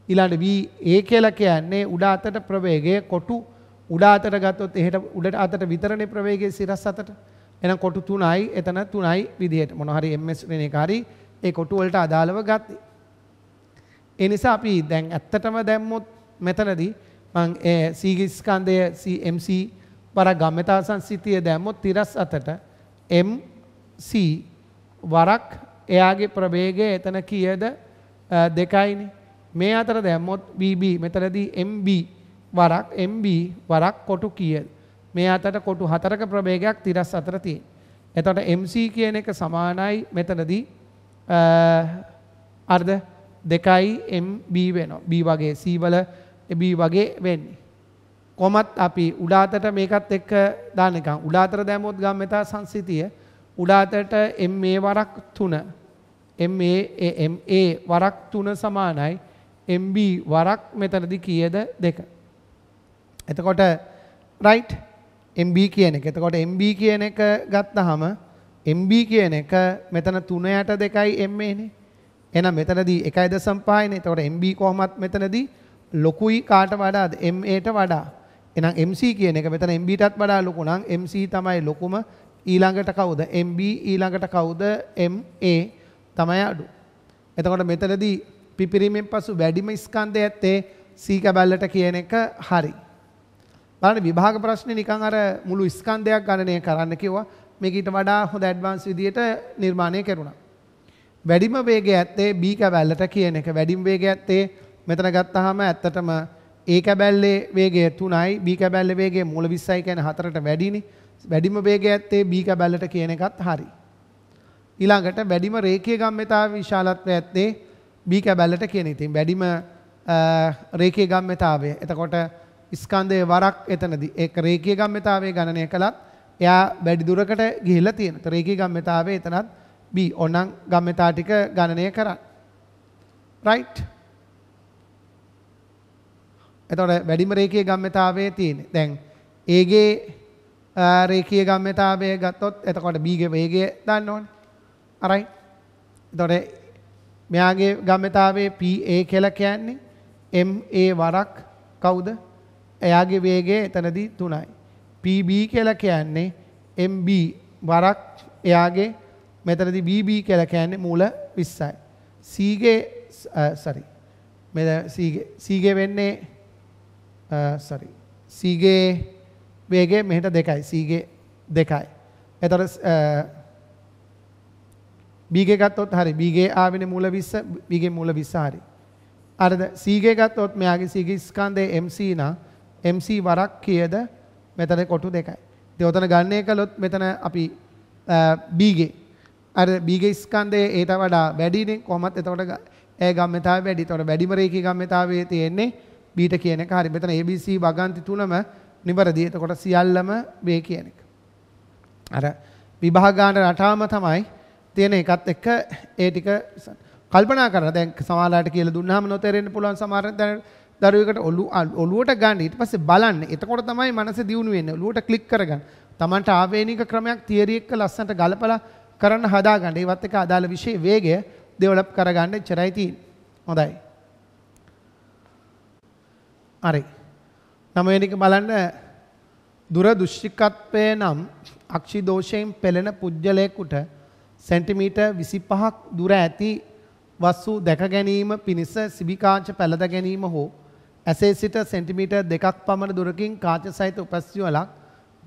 ඊළඟට VA කියලා කියන්නේ උඩ අතට ප්‍රවේගය කොටු උඩ අතට ගත්තොත් එහෙට උඩට අතට විතරනේ ප්‍රවේගය සිරස් අතට. එහෙනම් කොටු 3යි එතන 3යි විදිහට මොන හරි MS වෙන එක හරි ඒ කොටු වලට අදාළව ගත්තේ. ඒ නිසා අපි දැන් ඇත්තටම දැම්මොත් මෙතනදී මං ඒ සීගිස්කන්දය MC වර ගම්මතා සංස්ථිතිය දැම්මොත් තිරස් අතට MC වරක් එයාගේ ප්‍රවේගය එතන කියද දෙකයිනි මේ අතර දැම්මොත් BB මෙතනදී MB වරක් MB වරක් කොටු කියද මේ අතට කොටු හතරක ප්‍රවේගයක් තිරස් අතර තියෙන. එතකොට MC කියන එක සමානයි මෙතනදී අර්ධ දෙකයි MB වෙනවා. B වගේ C වල එබී වගේ වෙන්නේ. කොමත් අපි උඩාතට මේකත් එක්ක දාන එක. උඩාතර දැමුවොත් ගම්මෙතා සංසිතිය උඩාතට MA වරක් 3 MA MA වරක් 3 සමානයි MB වරක් මෙතනදී කීයද 2. එතකොට right MB කියන එක. එතකොට MB කියන එක ගත්තාම MB කියන එක මෙතන 3යට 2යි MA නේ. එහෙනම් මෙතනදී 1.5යිනේ. එතකොට MB කොහොමත් මෙතනදී 2 ලොකුයි කාට වඩාද MAට වඩා. එහෙනම් MC කියන එක මෙතන MBටත් වඩා ලොකු නම් MC තමයි ලොකුම ඊළඟට කවුද MB ඊළඟට කවුද MA තමයි අඩු. එතකොට මෙතනදී පිපිරීමෙන් පසු වැඩිම ස්කන්ධය ඇත්තේ C කැබැල්ලට කියන එක හරි. බලන්න විභාග ප්‍රශ්නේ නිකන් අර මුළු ස්කන්ධයක් ගණනය කරන්න කිව්වා. මේක ඊට වඩා හොඳ ඇඩ්වාන්ස් විදියට නිර්මාණය කෙරුණා. වැඩිම වේගය ඇත්තේ B කැබැල්ලට කියන එක. වැඩිම වේගය ඇත්තේ මෙතන ගත්තාම ඇත්තටම A කැබැල්ලේ වේගය 3යි B කැබැල්ලේ වේගය මූල 20යි කියන්නේ 4ට වැඩිනේ. වැඩිම වේගය ඇත්තේ B කැබැල්ලට කියන එකත් හරි. ඊළඟට වැඩිම රේඛීය ගම්‍යතාව විශාලත්වය ඇත්තේ B කැබැල්ලට කියන ඉතින් වැඩිම රේඛීය ගම්‍යතාවය. එතකොට ස්කන්ධයේ වරක් එතනදී ඒක රේඛීය ගම්‍යතාවයේ ගණනය කළත් එයා වැඩි දුරකට ගිහිල්ලා තියෙනවා. රේඛීය ගම්‍යතාවය එතනත් B ඕනම් ගම්‍යතාව ටික ගණනය කරන්න. right එතකොට වැඩිම රේඛීය ගම්‍යතාවයේ තියෙන්නේ. දැන් ඒගේ රේඛීය ගම්‍යතාවය ගත්තොත් එතකොට B ගේ වේගය දාන්න ඕනේ. alright. එතකොට මෙයාගේ ගම්‍යතාවයේ PA කියලා කියන්නේ MA වරක් කවුද? එයාගේ වේගය එතනදී 3යි. PB කියලා කියන්නේ MB වරක් එයාගේ මෙතනදී BB කියලා කියන්නේ මූල 20යි. C ගේ sorry. මෙතන C ගේ C ගේ වෙන්නේ සරි සීගේ වේගේ මෙහිට දෙකයි සීගේ දෙකයි එතර බීගේ ගත්තොත් හරි බීගේ ආවෙන මූල 20 බීගේ මූල 20 හරි අරද සීගේ ගත්තොත් මෙයාගේ සීගේ ස්කන්ධයේ MC නම් MC වරක් කියද මෙතන කොටු දෙකයි ඉතින් ඔතන ගන්නේ කළොත් මෙතන අපි බීගේ අර බීගේ ස්කන්ධයේ ඊට වඩා වැඩිනේ කොහොමත් එතකොට ඒ ගම්මතාවය වැඩි. එතකොට වැඩිම රේඛී ගම්මතාවයේ තියෙන්නේ බීට කියන එක හරි. මෙතන ABC භගන්ති තුනම නිවැරදි. එතකොට සියල්ලම B කියන එක. අර විභාගාන රටාම තමයි තියෙන එකත් එක්ක ඒ ටික කල්පනා කරලා දැන් සමාලාට කියලා දුන්නාම නොතේරෙන්න පුළුවන් සමහර දැන් දරුවෙකුට ඔළුවට ගන්න ඊට පස්සේ බලන්න. එතකොට තමයි මනස දියුණු වෙන්නේ. ඔළුවට ක්ලික් කරගන්න. Tamanට ආවේනික ක්‍රමයක් තියරි එක්ක ලස්සනට ගලපලා කරන්න හදාගන්න. ඒවත් එක අදාළ විශේෂ වේගය ඩෙවලොප් කරගන්න ඉතරයි තියෙන්නේ. හොඳයි. හරි. නමවෙනික බලන්න දුර දුෂ්ෂිකත්වය නම් අක්ෂි දෝෂයෙන් පෙළෙන පුද්ගලයෙකුට සැන්ටිමීට විසිපහක් දුර ඇති වස්සු දැක ගැනීම පිණිස සිබිකාංච පැළඳ ගැනීම හෝ ඇසේ සිට සෙන්ටිමීට දෙකක් පමණ දුරකින් කාච සහිත උපස්සිවලක්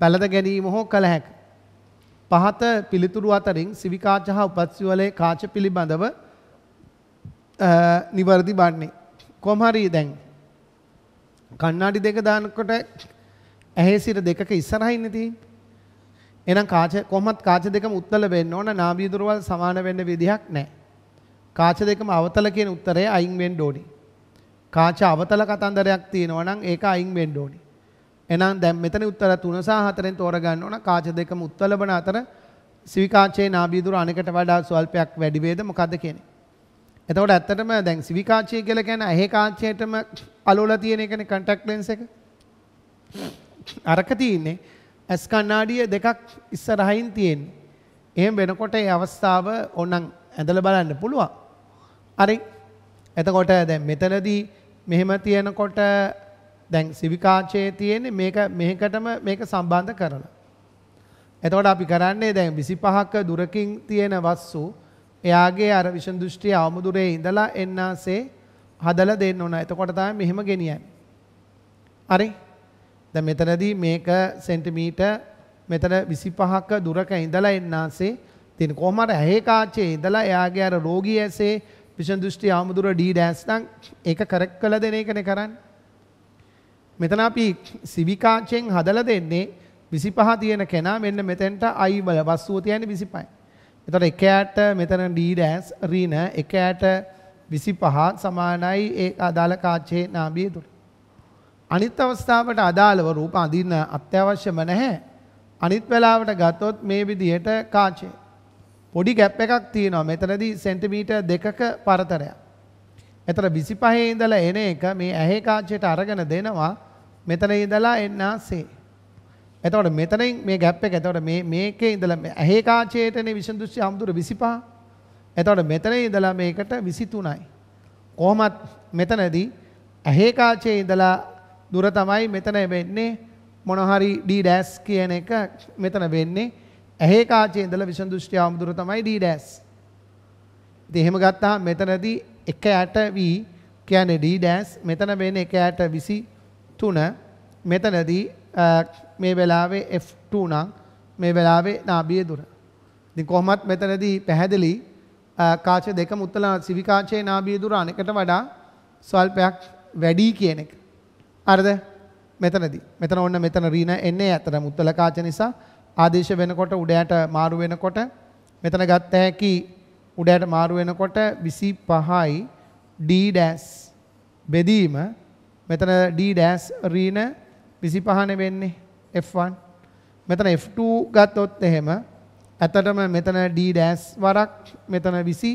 පැළඳ ගැනීම හෝ කළ හැක. පහත පිළිතුරු අතරින් සිවිකාච හා උපස්සිවලේ කාච පිළිබඳව නිවර්දි බන්නේ. කොමහරි දැන් කණ්ණාඩි දෙක දානකොට ඇහි සිර දෙකක ඉස්සරහින් තියෙන්නේ. එහෙනම් කාච කොහොමත් කාච දෙකම උත්තර වෙන්න ඕන නාභිය දුරවල් සමාන වෙන්න විදිහක් නැහැ. කාච දෙකම අවතල කියන උත්තරය අයින් වෙන්න ඕනි. කාච අවතල කතන්දරයක් තියෙනවා නම් ඒක අයින් වෙන්න ඕනි. එහෙනම් දැන් මෙතන උත්තර 3 සහ 4ෙන් තෝරගන්න ඕන කාච දෙකම උත්තර ලබන අතර සිවිකාචේ නාභිය දුර අනෙකට වඩා ස්වල්පයක් වැඩි වේද මොකද්ද කියන්නේ? එතකොට ඇත්තටම දැන් සිවිකාචය කියලා කියන්නේ ඇහි කාචයටම අලවලා තියෙන එකනේ කන්ටැක්ට් ලෙන්ස් එක. අරක තියෙන්නේ ඇස් කණ්ණාඩිය දෙකක් ඉස්සරහින් තියෙන්නේ. එහෙම වෙනකොට ඒ අවස්ථාව ඕනම් ඇඳලා බලන්න පුළුවන්. හරි. එතකොට දැන් මෙතනදී මෙහෙම තියෙනකොට දැන් සිවිකාචයේ තියෙන්නේ මේක මෙහෙකටම මේක සම්බන්ධ කරලා. එතකොට අපි කරන්නේ දැන් 25ක දුරකින් තියෙන වස්තු එයාගේ අර විෂන් දෘෂ්ටිය අවමුදුරේ ඉඳලා එන්නාසේ හදලා දෙන්න ඕන. එතකොට තමයි මෙහෙම ගෙනියන්නේ. හරි? දැන් මෙතනදී මේක සෙන්ටිමීටර් මෙතන 25ක දුරක ඉඳලා එන්නාසේ තියෙන කොහොම හරි ඇහි කාචේ ඉඳලා එයාගේ අර රෝගී ඇසේ විෂන් දෘෂ්ටි ආමුදුර D ඩෑස් නම් ඒක කරෙක්ට් කළ දෙන එකනේ කරන්නේ. මෙතන අපි සිවිකාචෙන් හදලා දෙන්නේ 25 තියෙන කෙනා මෙන්න මෙතෙන්ට I වල වස්තුව තියන්නේ 25යි. එතොට එකඇට මෙතන ඩීඩෑස් රීන එකඇට විසි පහත් සමානයි ඒ අදාළ කාච්චේ නාබිය තුට. අනිත් අවස්ථාවට අදාළව රූප අඳන්න අත්‍යවශ්‍යම නැහැ. අනිත් වෙලාවට ගත්තොත් මේ විදියට කාචේ. පොඩි ගැප් එකක් තියෙනවා මෙතනදී සෙන්ටිමීට දෙකක පරතරයක්. එතර විසි පහේ ඉඳලා එන එක මේ ඇහේ කාච්චයට අරගෙන දෙනවා මෙතන ඉඳලා එන්නාසේ. එතකොට මෙතනින් මේ ගැප් එක එතකොට මේ මේකේ ඉඳලා ඇහි කාචයේටනේ විසඳුස්සී හම්දුර 25. එතකොට මෙතන ඉඳලා මේකට 23යි. කොහොමත් මෙතනදී ඇහි කාචයේ ඉඳලා දුර තමයි මෙතන වෙන්නේ මොන හරි D- කියන එක මෙතන වෙන්නේ. ඇහි කාචයේ ඉඳලා විසඳුස්සී හම්දුර තමයි D'. ඉතින් එහෙම ගත්තාම මෙතනදී 1 යට V කියන්නේ D' මෙතන වෙන්නේ 1 යට 23 මෙතනදී මේ වෙලාවේ F2 නම් මේ වෙලාවේ නාභියේ දුර. ඉතින් කොහොමත් මෙතනදී පැහැදිලි කාච දෙක මුත්තලා සිවිකාචයේ නාභියේ දුර අනෙකට වඩා ස්වල්පයක් වැඩි කියන එක. හරිද? මෙතනදී. මෙතන ඕන්න මෙතන රීන එන්නේ ඇතර මුත්තල කාච නිසා ආදේශ වෙනකොට උඩයට මාරු වෙනකොට මෙතන ගත්ත හැකි උඩයට මාරු වෙනකොට 25යි D- බෙදීම මෙතන D- රීන විසි පහන වෙන්නේ F1 මෙතන F2 ගත්තොත් එහෙම ඇතටම මෙතන D ඩෑස් වරක් මෙතන විසි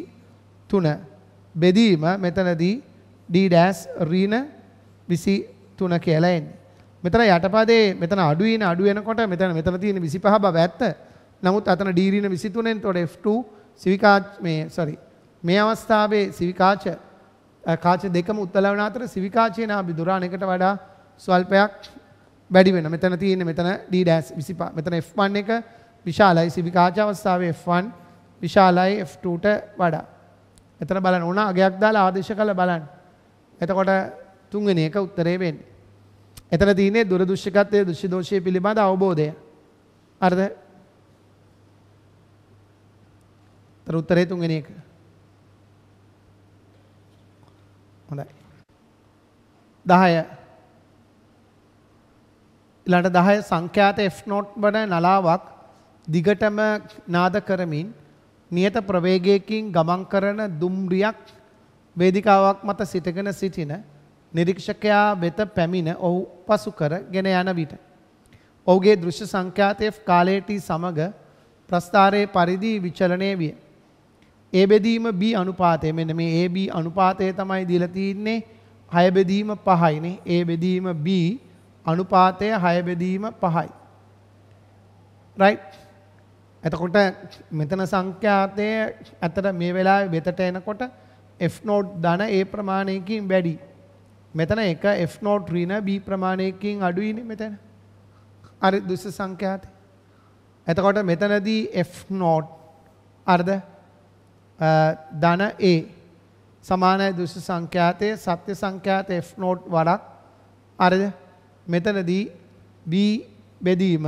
තුන බෙදීම මෙතනදී D ඩෑස් රීන විසි තුන කියලා එන්නේ. මෙතන යටපදේ මෙතන අඩු වෙන අඩු වෙනකොට මෙතන මෙතන තියෙන 25 බව ඇත්ත. නමුත් අතන D රීන 23 න් එතකොට F2 සිවිකාච් මේ sorry මේ අවස්ථාවේ සිවිකාච කාච දෙකම උත්තල වන අතර සිවිකාචේ නාභි දුරාණයකට වඩා ස්වල්පයක් වැඩි වෙන මෙතන තියෙන මෙතන ඩඩස් විසි මෙතන F1 එක විශාලයි සිවිකාච අවස්ථාව F1 විශාලයි F2ට වඩා එතන බලන්න ඕන අගයක් දාලා ආදේශ කළ බලන්න එතකොට තුන්වෙන එක උත්තරේ වෙන්නේ එතන තියෙන්නේ දුරදෘශ්‍යකත්වයේ දෘෂ්‍යදෝෂය පිළිබඳ අවබෝධය අරද තර උත්තරේ තුන්වෙනි එක හොඳයි 10 ඊළඟ 10 සංඛ්‍යාත F note වන නලාවක් දිගටම නාද කරමින් නියත ප්‍රවේගයකින් ගමන් කරන දුම්රියක් වේදිකාවක් මත සිටගෙන සිටින නිරීක්ෂකයා වෙත පැමිණ ඔහු පසු කරගෙන යන විට ඔහුගේ දෘශ්‍ය සංඛ්‍යාතය කාලයට සමග ප්‍රස්ථාරයේ පරිදි විචලනය විය. ඒ බෙදීම B අනුපාතය මෙන්න මේ AB අනුපාතය තමයි දීලා තින්නේ 6 බෙදීම 5යිනේ. ඒ බෙදීම B අනුපාතය හයබෙදීම පහයි. රයි් ඇතකොට මෙතන සංඛ්‍යාතය ඇතට මේ වෙලා වෙතට එනකොට F නෝට් දන ඒ ප්‍රමාණයකින් වැඩි. මෙතන එක F නෝට් රීන B ප්‍රමාණයකින් අඩුයින මෙතැන. අරි දුස සංඛ්‍යාතය. ඇතකොට මෙතනදී F නෝට් අර්ද දන ඒ සමානය දුෂ සංඛ්‍යාතය සත්‍ය සංඛ්‍යාත F නෝට් වරක් අරද මෙතනදී බී බෙදීම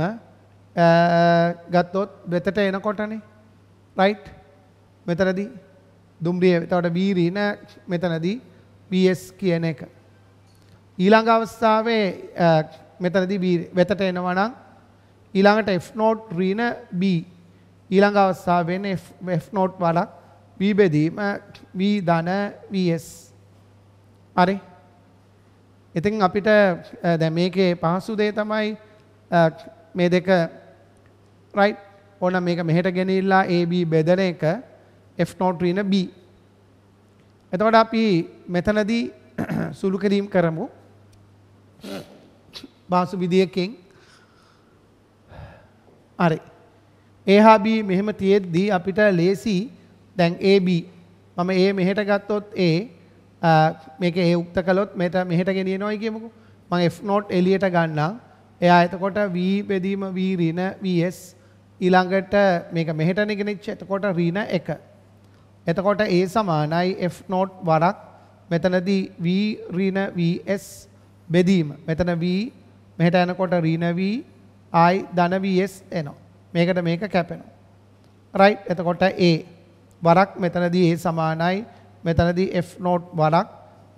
ගත්තොත් වෙතට එනකොටනේ රයිට් මෙතනදී දුම්රිය එතකොට බීරී නෑ මෙතනදී BS කියන එක. ඊළඟ අවස්ථාවේ මෙතනදී වෙතට එනවා නම් ඊළඟට F note රීන B ඊළඟ අවස්ථාව වෙන්නේ F, F note වලක් B බෙදීම B ධන VS. හරි ඉතින් අපිට දැන් මේකේ පහසු දේ තමයි මේ දෙක right ඕන මේක මෙහෙට ගෙනිලා AB බෙදන එක F not ඍණ B. එතකොට අපි මෙතනදී සුළු කිරීම කරමු. පාසු විදියකින් හරි. A හා B මෙහෙම තියෙද්දී අපිට ලේසි දැන් AB මම A මෙහෙට ගත්තොත් A මේක ඒ උක්ත කළොත් මෙත මෙහෙට ගෙනියනවායි කියමුකෝ. මම F note එළියට ගන්නම්. එයා එතකොට V බෙදීම V ඍණ VS ඊළඟට මේක මෙහෙටනේ ගෙනිච්ච. එතකොට ඍණ 1. එතකොට A සමානයි F note වරක් මෙතනදී V ඍණ VS බෙදීම. මෙතන V මෙහෙට යනකොට ඍණ V I ධන VS එනවා. මේකට මේක කැපෙනවා. right එතකොට A වරක් මෙතනදී A සමානයි මෙතනදී F නෝට් වරක්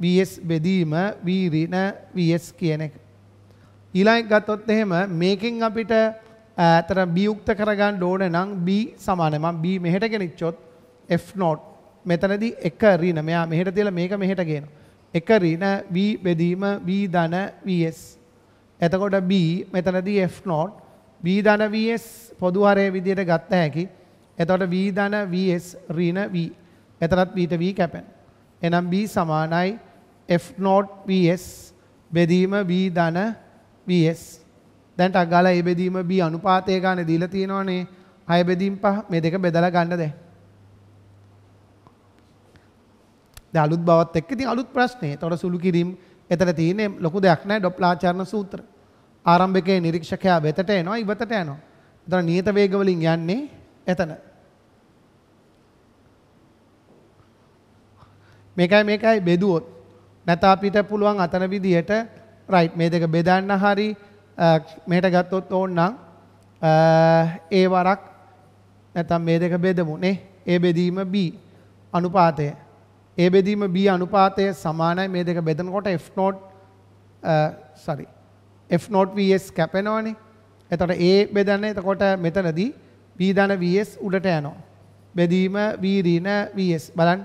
VS බෙදීම V ඍණ VS කියන එක. ඊළඟ ගත්තොත් එහෙම මේකෙන් අපිට අතර B යුක්ත කරගන්න ඕනේ නම් B සමානයි. මම B මෙහෙට ගෙනිච්චොත් F නෝට් මෙතනදී 1 ඍණ මෙයා මෙහෙට තියලා මේක මෙහෙට ගේනවා. 1 ඍණ V බෙදීම V ධන VS. එතකොට B මෙතනදී F නෝට් V ධන VS පොදු හරය විදියට ගත්ත හැකි. එතකොට V ධන VS ඍණ V මෙතනත් බීට B කැපෙන. එනම් B සමානයි F not BS බෙදීම B ධන BS. දැන් ටක් ගාලා ඒ බෙදීම B අනුපාතය ගන්න දීලා තියෙනවනේ. 6 බෙදීම් 5 මේ දෙක බෙදලා ගන්න දැන්. දැන් අලුත් බවත් එක්ක ඉතින් අලුත් ප්‍රශ්නේ. ඒතකොට සුළු කිරීම එතන තියෙන්නේ ලොකු දෙයක් නෑ ඩොප්ලාචාරණ සූත්‍රය. ආරම්භකයේ නිරීක්ෂකයා වෙතට එනවා ඉවතට යනවා. එතන නියත වේගවලින් යන්නේ එතන. මේකයි මේකයි බෙදුවොත් නැත අපිට පුළුවන් අතන විදිහට රයිට් මේ දෙක බෙදන්න හරි මේට ගත්තොත් ඕන්නම් ඒ වරක් නැතම් මේ දෙක බෙදමුනේ ඒ බෙදීම B අනුපාතය ඒ බෙදීම B අනුපාතය සමානයි මේ දෙක බෙදනකොට F not sorry F not VS කැපෙනවනේ එතකොට A බෙදන්න එතකොට මෙතනදී B ධන VS උඩට යනවා බෙදීම B ඍණ VS බලන්න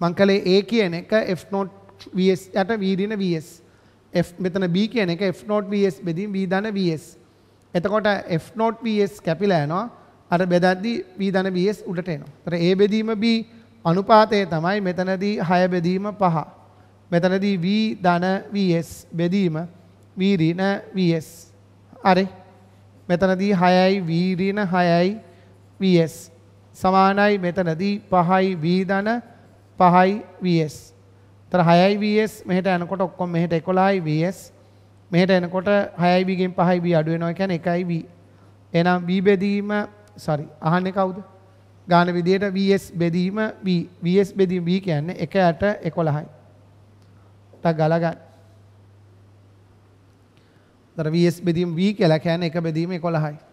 මං කළේ A කියන එක F not VS යට V ඍණ VS F මෙතන B කියන එක F not VS බෙදීම V ධන VS එතකොට F not VS කැපිලා යනවා අර බෙදද්දී V ධන VS උඩට එනවා. ඒතර A බෙදීම B අනුපාතය තමයි මෙතනදී 6 බෙදීම 5. මෙතනදී V ධන VS බෙදීම V ඍණ VS. හරි. මෙතනදී 6යි V ඍණ 6යි VS සමානයි මෙතනදී 5යි V ධන 5 5යි VS. ඒතර 6යි VS මෙහෙට යනකොට ඔක්කොම මෙහෙට 11යි VS. මෙහෙට එනකොට 6යි B ගෙන් 5යි B අඩු වෙනවා කියන්නේ 1යි B. එහෙනම් B බෙදීම sorry අහන්නේ කවුද? ගාන විදියට VS බෙදීම B VS බෙදීම B කියන්නේ 1ට 11යි. තා ගලා ගන්න. ඒතර VS බෙදීම B කියලා කියන්නේ 1 බෙදීම 11යි.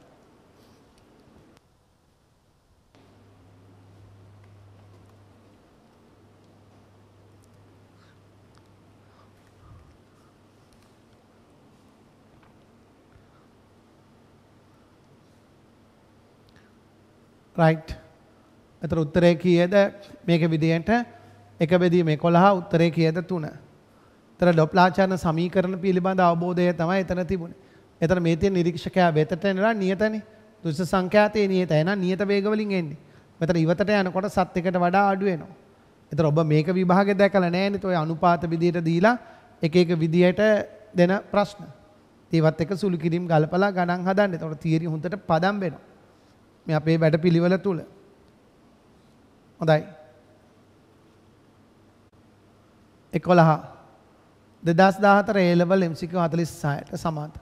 රයිට් එතන උත්තරේ කීයද මේක විදියට එක බෙදීමේ 11 උත්තරේ කීයද 3. එතන ඩොප්ලාචාරන සමීකරණ පිළිබඳ අවබෝධය තමයි එතන තිබුණේ. එතන මේ තියෙන නිරීක්ෂකයා වෙතට එනවා නියතනේ. දුෂ්ට සංඛ්‍යාතේ නියත එනවා නියත වේග වලින් එන්නේ. මෙතන ඉවතට යනකොට සත් එකට වඩා අඩු වෙනවා. එතන ඔබ මේක විභාගේ දැකලා නැහැනේ. ඔය අනුපාත විදියට දීලා එක එක විදියට දෙන ප්‍රශ්න. ඒවත් එක සුළු කිරීම ගලපලා ගණන් හදන්න. එතකොට තියරි හොඳට පදම් වෙනවා. මේ අපේ වැඩපිළිවෙල තුල. හොඳයි. 11 2014 A level MCQ 46ට සමාත.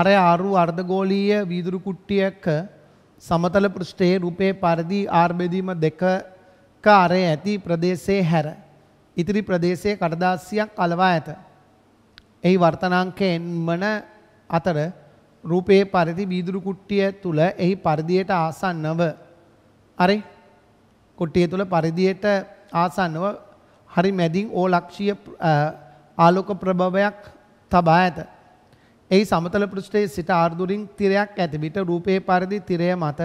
අරය ආරු අර්ධගෝලීය වීදුරු කුට්ටියක සමතල පෘෂ්ඨයේ රූපේ පරිදි ආර් බෙදීම දෙකක අරය ඇති ප්‍රදේශයේ හැර ඉතිරි ප්‍රදේශයේ කඩදාසියක් අලවා ඇත. එහි වර්තනාංකයෙන් මන අතර රූපේ පරිදි බීදුරු කුට්ටිය තුල එහි පරිදියට ආසන්නව හරි කුට්ටිය තුල පරිදියට ආසන්නව හරි මැදින් ඕලක්ෂීය ආලෝක ප්‍රභවයක් තබා ඇත. එහි සමතල පෘෂ්ඨයේ සිට ආර්දුරින් තිරයක් ඇති විට රූපේ පරිදි තිරය මත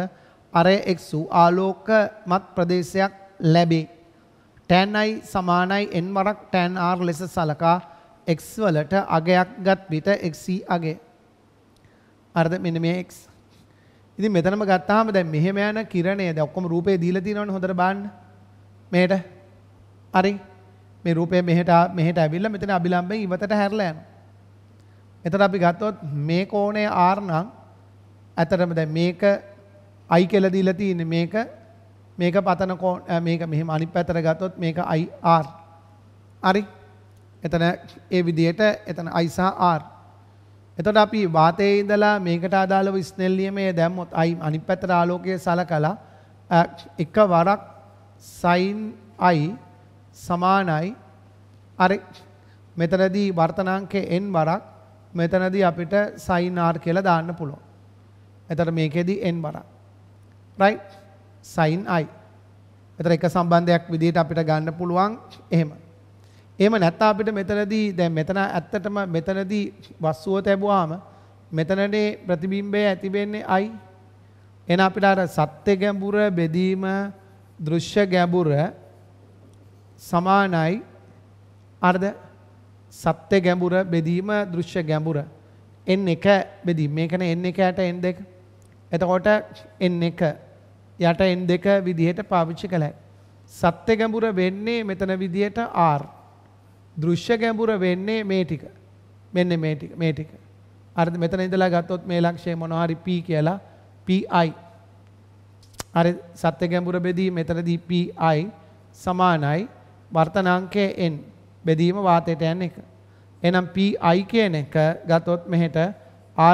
අරය එක්සු ආලෝකමත් ප්‍රදේශයක් ලැබේ. tan i සමානයි n වරක් tan r ලෙස සලකා x වලට අගයක් ගත් විට xc අගේ අරද මෙන්න මේ x. ඉතින් මෙතනම ගත්තාම දැන් මෙහෙම යන කිරණය දැන් ඔක්කොම රූපේ දීලා තියෙනවනේ හොඳට බලන්න. මෙහෙට. හරි. මේ රූපය මෙහෙට මෙහෙට ඇවිල්ලා මෙතන අභිලම්බයෙන් ඉවතට හැරලා යනවා. එතකොට අපි ගත්තොත් මේ කෝණය r නම් ඇතරම දැන් මේක i කියලා දීලා තියෙන්නේ මේක මේක පතන කෝණ මේක මෙහෙම අනිත් පැත්තට ගත්තොත් මේක i r. හරි. එතන ඒ විදිහට එතන i සහ r. එතකොට අපි වාතයේ ඉඳලා මේකට අදාළව ස්නෙල්ලියමේ දැම්මොත් අයි අනිත් පැත්තට ආලෝකය සලකලා එක වරක් sin i සමානයි අර මෙතනදී වර්තනාංකේ n වරක් මෙතනදී අපිට sin r කියලා දාන්න පුළුවන්. එතකොට මේකෙදී n වරක්. right sin i. එතන එක සම්බන්ධයක් විදිහට අපිට ගන්න පුළුවන් එහෙම. එහෙම නැත්නම් අපිට මෙතනදී දැන් මෙතන ඇත්තටම මෙතනදී වස්සුව තැබුවාම මෙතනදී ප්‍රතිබිම්බය ඇති වෙන්නේ i එන අපිට අර සත්‍ය ගැඹුර බෙදීම දෘශ්‍ය ගැඹුර සමානයි අර්ධ සත්‍ය ගැඹුර බෙදීම දෘශ්‍ය ගැඹුර n1 බෙදීම මේකනේ n1 යට n2 එතකොට n1 යට n2 විදිහට පාවිච්චි කළා සත්‍ය ගැඹුර වෙන්නේ මෙතන විදිහට r දෘශ්‍ය ගැඹුර වෙන්නේ මේ ටික. මෙන්න මේ ටික මේ ටික. හරිද? මෙතන ඉඳලා ගත්තොත් මේ ලක්ෂය මොනවා හරි P කියලා PI. හරි සත්‍ය ගැඹුර බෙදීම මෙතනදී PI සමානයි වර්තනාංකය N. බෙදීම වාතයට යන එක. එහෙනම් PI කියන එක ගත්තොත් මෙහෙට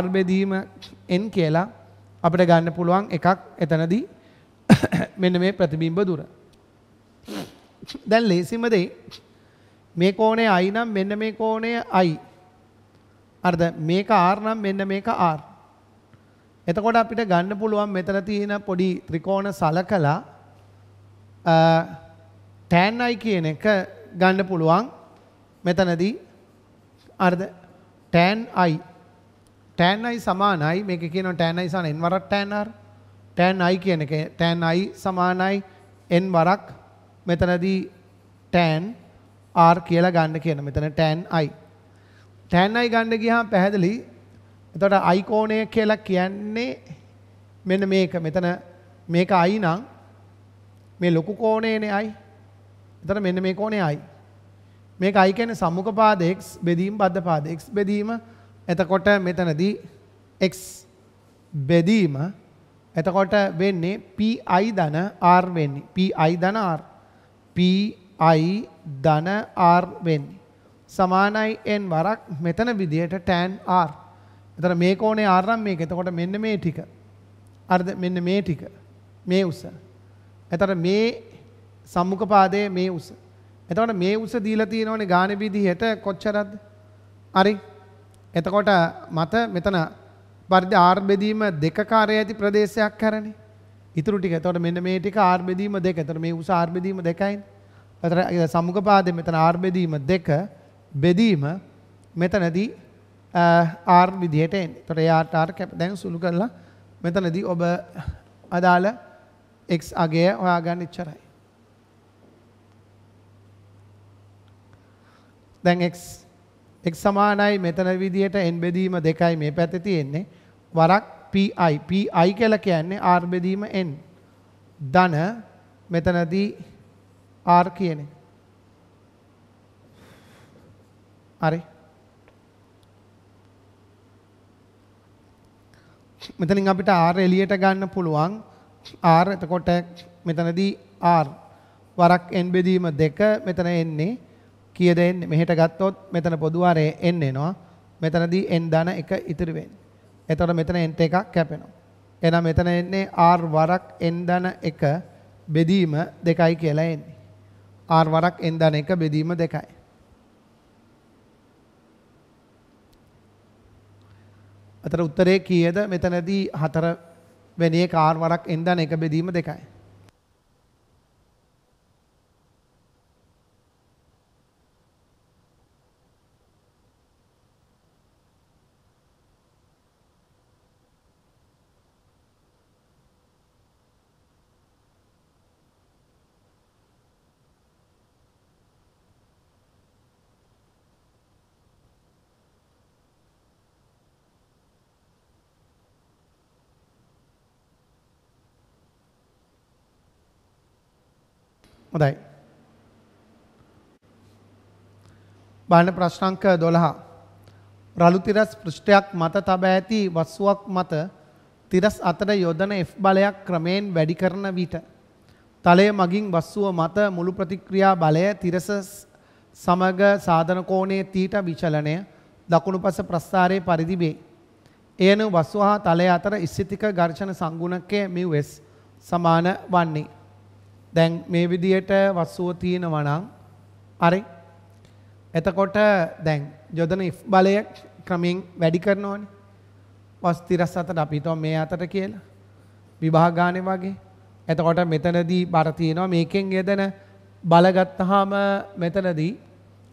R බෙදීම N කියලා අපිට ගන්න පුළුවන් එකක් එතනදී මෙන්න මේ ප්‍රතිබිම්බ දුර. දැන් ලේසිම දෙයි මේ කෝණය i නම් මෙන්න මේ කෝණය i. හරිද? මේක r නම් මෙන්න මේක r. එතකොට අපිට ගන්න පුළුවන් මෙතන තියෙන පොඩි ත්‍රිකෝණ සලකලා tan i කියන එක ගන්න පුළුවන් මෙතනදී හරිද? tan i tan i සමානයි මේක කියනවා tan i සමාන n වරක් tan r tan i කියන එක tan i සමානයි n වරක් මෙතනදී tan R කියලා ගන්න කියන මෙතන tan i. tan i ගන්න ගියාම පැහැදිලි. එතකොට i කෝණය කියලා කියන්නේ මෙන්න මේක. මෙතන මේක i නම් මේ ලොකු කෝණයනේ i. එතන මෙන්න මේ කෝණය i. මේක i කියන්නේ සම්මුඛ පාද x බෙදීම බද්ධ පාද x බෙදීම. එතකොට මෙතනදී x බෙදීම එතකොට වෙන්නේ pi ධන r වෙන්නේ pi ධන r pi i ධන r වෙන් සමානයි n වරක් මෙතන විදියට tan r. එතන මේ කෝණේ r නම් මේක. එතකොට මෙන්න මේ ටික. හරිද? මෙන්න මේ ටික. මේ උස. එතන මේ සම්මුඛ පාදයේ මේ උස. එතකොට මේ උස දීලා තියෙනවනේ ගාන විදිහට කොච්චරද? හරි. එතකොට මත මෙතන පරිදි R බෙදීම දෙක කාර්යය ඇති ප්‍රදේශයක් කරන්නේ. ඉතුරු ටික. එතකොට මෙන්න මේ ටික R බෙදීම දෙක. එතකොට මේ උස R බෙදීම දෙකයිනේ. සමුගපාදය මෙතන ආර්බෙදීම දෙක බෙදීම මෙතනදී ආර් විදිහට එන් තොට යාටාර් කැප දැන් සුළු කරලා මෙතනදී ඔබ අදාළ එක් අගේ හොයාගන්න ඉච්චරයි. දැන් එක් සමානයි මෙතන විදිහට එන් බෙදීම දෙකයි මේ පැත තියෙන්නේ වරක් පයි පයි කල කියන්නේ ආර්බෙදීම එන් දන මෙතනදී R කියන එක. හරි. මෙතනින් අපිට R එළියට ගන්න පුළුවන්. R එතකොට මෙතනදී R වරක් n බෙදීම 2 මෙතන එන්නේ කීයද එන්නේ? මෙහෙට ගත්තොත් මෙතන පොදු R n එනවා. මෙතනදී n ධන 1 ඉතිරි වෙන්නේ. එතකොට මෙතන n එකක් කැපෙනවා. එහෙනම් මෙතන එන්නේ R වරක් n ධන 1 බෙදීම 2යි කියලා එන්නේ. ආර්වරක් එන්දන එක බෙදීම දෙකයි. අතර උත්තරේ කීයද මෙතනදී හතර වැනි කාර්වරක් එන්දන එක බෙදීම දෙකයි. හොඳයි. බලන්න ප්‍රශ්න අංක 12. රළු තිරස් පෘෂ්ඨයක් මත තබා ඇති වස්තුවක් මත තිරස් අතර යොදන F බලයක් ක්‍රමයෙන් වැඩි කරන විට තලය මගින් වස්තුව මත මුළු ප්‍රතික්‍රියා බලය තිරස සමග සාධන කෝණයේ තීට විචලනය දකුණුපස ප්‍රස්ථාරයේ පරිදි වේ. එයන වස්තුව හා තලය අතර ස්ථිතික ඝර්ෂණ සංගුණකයේ μs සමාන වන්නේ. දැන් මේ විදියට වස්සුව තියෙනවා නම් හරි. එතකොට දැන් යොදන බලය ක්‍රමෙන් වැඩි කරනවනේ. වස් 37ට අපි හිතමු මේ අතට කියලා. විභාග ගානේ වගේ. එතකොට මෙතනදී බර තියෙනවා මේකෙන් යදන බල ගත්තාම මෙතනදී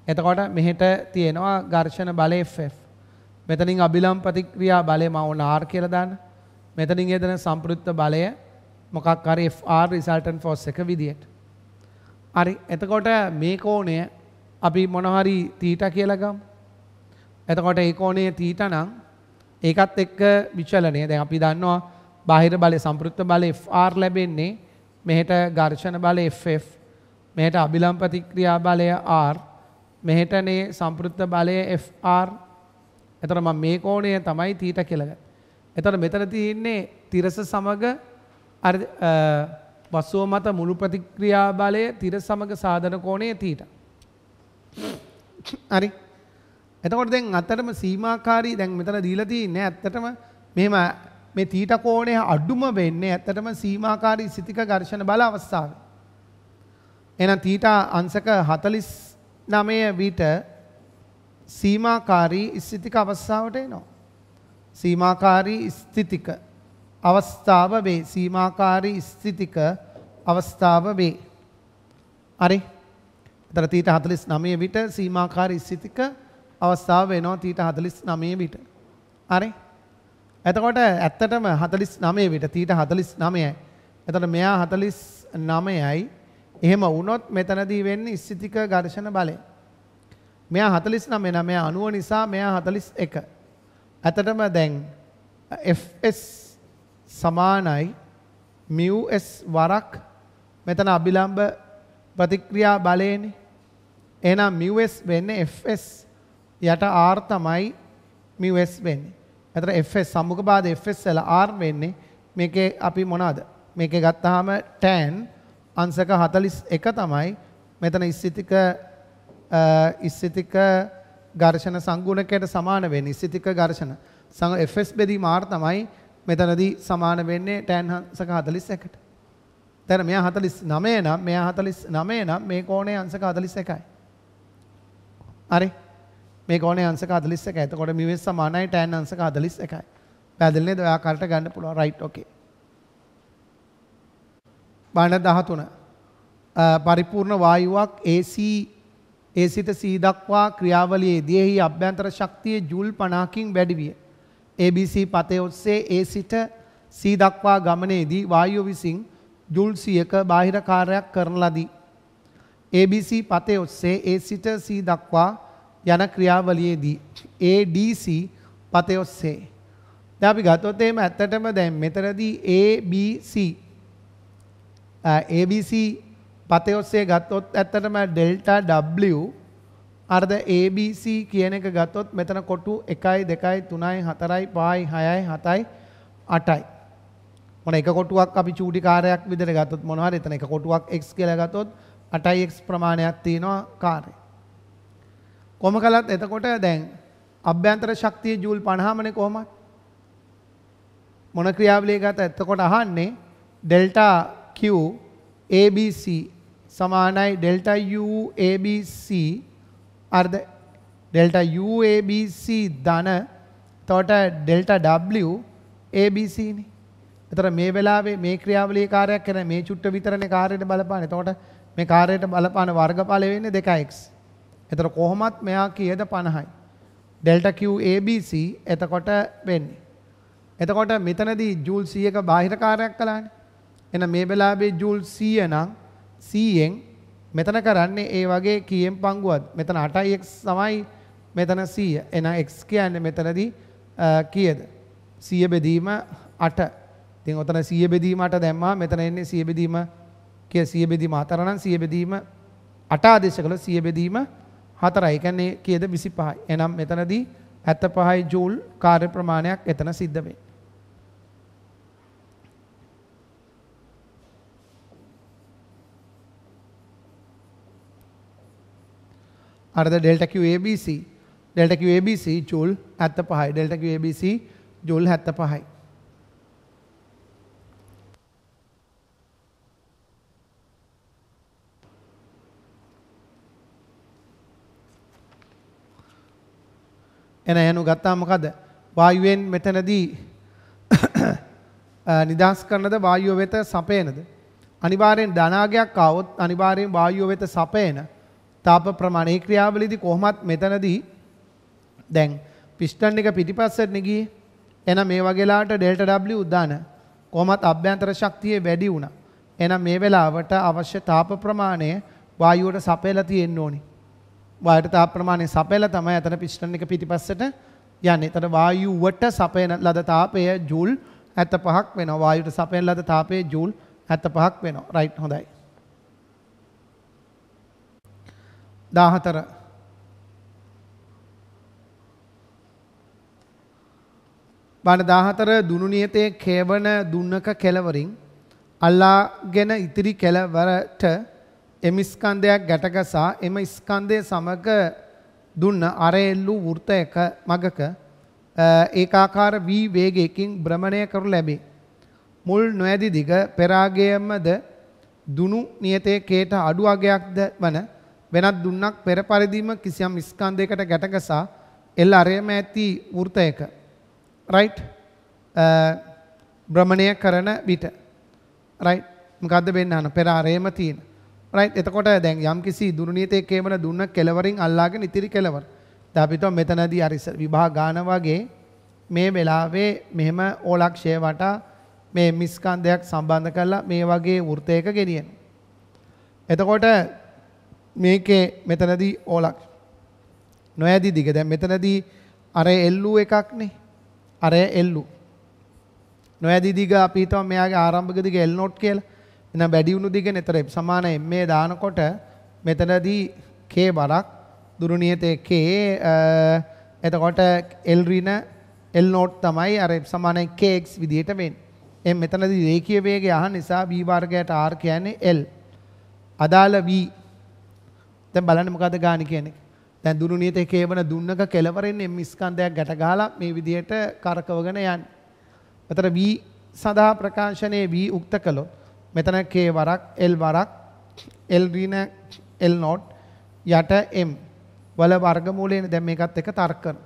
එතකොට මෙහෙට තියෙනවා ඝර්ෂණ බලය FF. මෙතනින් අභිලම් ප්‍රතික්‍රියා බලය මම ඕන R කියලා දාන්න. මෙතනින් යදන සම්පෘත්ත බලය මොකක් හරි FR රිසල්ටන් ෆෝස් එක විදියට. හරි එතකොට මේ කෝණය අපි මොනහරි තීට කියලගම්. එතකොට ඒ කෝණය තීට නම් ඒකත් එක්ක විචලනය දැන් අපි දන්නවා බාහිර බලය සම්පෘත්ත බලය FR ලැබෙන්නේ මෙහෙට ඝර්ෂණ බලය FF මෙහෙට අභිලම් ප්‍රතික්‍රියා බලය R මෙහෙටනේ සම්පෘත්ත බලය FR එතකොට මම මේ කෝණය තමයි තීට කියලා ගත්තා. එතකොට මෙතන තියෙන්නේ තිරස සමග අර වස්සෝ මත මුළු ප්‍රතික්‍රියා බලය තිර සමග සාධන කෝණය තීට. හරි. එතකොට දැන් අතරම සීමාකාරී දැන් මෙතන දීලා තින්නේ ඇත්තටම මෙහෙම මේ තීට කෝණය අඩුම වෙන්නේ ඇත්තටම සීමාකාරී සිතික ඝර්ෂණ බල අවස්ථාවේ. එහෙනම් තීට අංශක 49 විට සීමාකාරී ස්ථිතික අවස්ථාවට එනවා. සීමාකාරී ස්ථිතික අවස්ථාව වේ. සීමාකාරී ස්ථිතික අවස්ථාව වේ. හරි. එතන තීට 49 විට සීමාකාරී ස්ථිතික අවස්ථාව වෙනවා තීට 49 විට. හරි. එතකොට ඇත්තටම 49 විට තීට 49යි. එතකොට මෙයා 49යි. එහෙම වුණොත් මෙතනදී වෙන්නේ ස්ථිතික ඝර්ෂණ බලය. මෙයා 49 නම් මෙයා 90 නිසා මෙයා 41. ඇතටම දැන් FS සමානයි μs වරක් මෙතන අභිලම්භ ප්‍රතික්‍රියා බලයනේ. එහෙනම් μs වෙන්නේ fs යට r තමයි μs වෙන්නේ. එතන fs සම්මුඛපාද fs වල r වෙන්නේ. මේකේ අපි මොනවද? මේකේ ගත්තාම tan අංශක 41 තමයි මෙතන ඉස්සිතික ඉස්සිතික ඝර්ෂණ සංගුණකයට සමාන වෙන්නේ. ඉස්සිතික ghර්ෂණ. fs බෙදීම r තමයි මෙතනදී සමාන වෙන්නේ ටෑන් අංශක 41කට. දැන් මෙයා 49 නම් මෙයා 49 නම් මේ කෝණය අංශක 41යි. හරි. මේ කෝණය අංශක 41යි. එතකොට මිවෙස් සමානයි ටෑන් අංශක 41යි. පැහැදිලි නේද? ඔය ආකාරයට ගන්න පුළුවන්. Right okay. බණ 13. පරිපූර්ණ වායුවක් AC ඒ සිට සී දක්වා ක්‍රියාවලියේදී එහි අභ්‍යන්තර ශක්තිය ජූල් 50කින් වැඩි විය. ABC පතය ඔස්සේ ඒ සිට C දක්වා ගමනේදී වායුව විසින් ජූල් 100ක බාහිර කාර්යයක් කරන ලදී. ABC පතය ඔස්සේ ඒ සිට C දක්වා යන ක්‍රියාවලියේදී ADC පතය ඔස්සේ දැන් අපි ගත්තොත් එහෙම ඇත්තටම දැන් මෙතනදී ABC ABC පතය ඔස්සේ ගත්තොත් ඇත්තටම ඩෙල්ටා W අර්ධ ABC කියන එක ගත්තොත් මෙතන කොටු 1යි 2යි 3යි 4යි 5යි 6යි 7යි 8යි මොන එක කොටුවක් අපි චූටි කාර්යයක් විදිහට ගත්තොත් මොන හරි එතන එක කොටුවක් x කියලා ගත්තොත් 8x ප්‍රමාණයක් තියෙනවා කාර්යය කොහොම කළත් එතකොට දැන් අභ්‍යන්තර ශක්තිය ජූල් 50මනේ කොහොමද මොන ක්‍රියාවලිය ගත එතකොට අහන්නේ ඩෙල්ටා q ABC සමානයි delta u ABC are the delta U A B C ධන එතකොට delta W A B C නේ. එතකොට මේ වෙලාවේ මේ ක්‍රියාවලියේ කාර්යයක් කරන මේ චුට්ට විතරනේ කාර්යයට බලපාන්නේ. එතකොට මේ කාර්යයට බලපාන වර්ගඵලය වෙන්නේ 2x. එතකොට කොහොමත් මෙයා කීයද 50යි. delta Q A B C එතකොට වෙන්නේ. එතකොට මෙතනදී ජූල් 100ක බාහිර කාර්යයක් කළානේ. එහෙනම් මේ වෙලාවේ ජූල් 100 නම් 100ෙන් මෙතන කරන්නේ ඒ වගේ කීයෙන් පංගුවත් මෙතන 8x සමයි මෙතන 100. එහෙනම් x කියන්නේ මෙතනදී කීයද? 100 බෙදීම 8. ඉතින් ඔතන 100 බෙදීම 8 දැම්මා මෙතන එන්නේ 100 බෙදීම කිය 100 බෙදීම 4 නම් 100 බෙදීම 8 ආදේශ කළොත් 100 බෙදීම 4යි. ඒ කියන්නේ කීයද 25. එහෙනම් මෙතනදී 75 ජූල් කාර්ය ප්‍රමාණයක් එතන සිද්ධ වෙනවා. are the delta Q ABC. Delta Q ABC joule at the pi. Delta Q ABC joule at the pi. එන යනු ගත්තා මොකද වායුවෙන් මෙතනදී නිදහස් කරනද වායුව වෙත සපයනද අනිවාර්යෙන් ධනාගයක් ආවොත් අනිවාර්යෙන් වායුව වෙත සපයන තාප ප්‍රමාණය ඒ ක්‍රියාවලියේදී කොහොමත් මෙතනදී දැන් පිස්ටන් එක පිටිපස්සට නෙගියේ එහෙනම් මේ වගේලාට ඩෙල්ටා W උදාන කොහොමත් අභ්‍යන්තර ශක්තිය වැඩි වුණා එහෙනම් මේ වෙලාවට අවශ්‍ය තාප ප්‍රමාණය වායුවට සපයලා තියෙන්න ඕනි වායුවට තාප ප්‍රමාණය සපයලා තමයි අතන පිස්ටන් එක පිටිපස්සට යන්නේ එතන වායුවට සපයන ලද තාපය ජූල් 75ක් වෙනවා වායුවට සපයන ලද තාපය ජූල් 75ක් වෙනවා රයිට් හොඳයි දාහතර බණ දාහතර දුනු නියතේ කේවන දුන්නක කෙලවරින් අල්ලාගෙන ඉතිරි කෙලවරට එම ස්කන්ධයක් ගැටගසා එම ස්කන්ධය සමග දුන්න අරෙල්ලු වෘත එක මගක ඒකාකාර වී වේගයකින් භ්‍රමණය කරු ලැබේ. මුල් නොඇදි දිග පෙරාගයමද දුනු නියතේ කේට අඩු අගයක්ද වන වෙනත් දුන්නක් පෙර පරිදිම කිසියම් ස්කන්ධයකට ගැටගසා එල් අරයම ඇති වෘතයක රයිට් භ්‍රමණය කරන විට රයිට් මොකද්ද වෙන්නහන පෙර අරයම තියෙන රයිට් එතකොට දැන් යම් කිසි දුරුණීතයේ කේමන දුන්න කෙලවරින් අල්ලාගෙන ඉතිරි කෙලවර දැන් අපිට මෙතනදී අරිස විභාග ගන්න වගේ මේ වෙලාවේ මෙහෙම ඕලක්ෂය වටා මේ මිස්කන්ධයක් සම්බන්ධ කරලා මේ වගේ වෘතයක ගෙනියන එතකොට මේකේ මෙතනදී ඕලක් නොයදි දිග දැන් මෙතනදී අර එල්ලු එකක්නේ අර එල්ලු නොයදි දිග අපි හිතමු මෙයාගේ ආරම්භක දිග එල් නෝට් කියලා එහෙනම් වැඩි වුණු දිග නතර සමාන MA දානකොට මෙතනදී K බරක් දුරුණියතේ K එතකොට L ඍණ L නෝට් තමයි අර සමාන KX විදිහට වෙන්නේ එම් මෙතනදී රේඛීය වේගය අහන නිසා B වර්ගයට R කියන්නේ L අදාළ V දැන් බලන්න මොකද ගාන කියන්නේ. දැන් දුනු නියතේ කේවන දුන්නක කෙලවරෙන් එම් ස්කන්ධයක් ගැට ගහලා මේ විදිහට කරකවගෙන යන්නේ. මෙතන V සඳහා ප්‍රකාශනයේ V උක්ත කළොත් මෙතන K වරක් L වරක් L ඍණ L not යට M වල වර්ගමූලයෙන් දැන් මේකත් එක තර්ක කරනවා.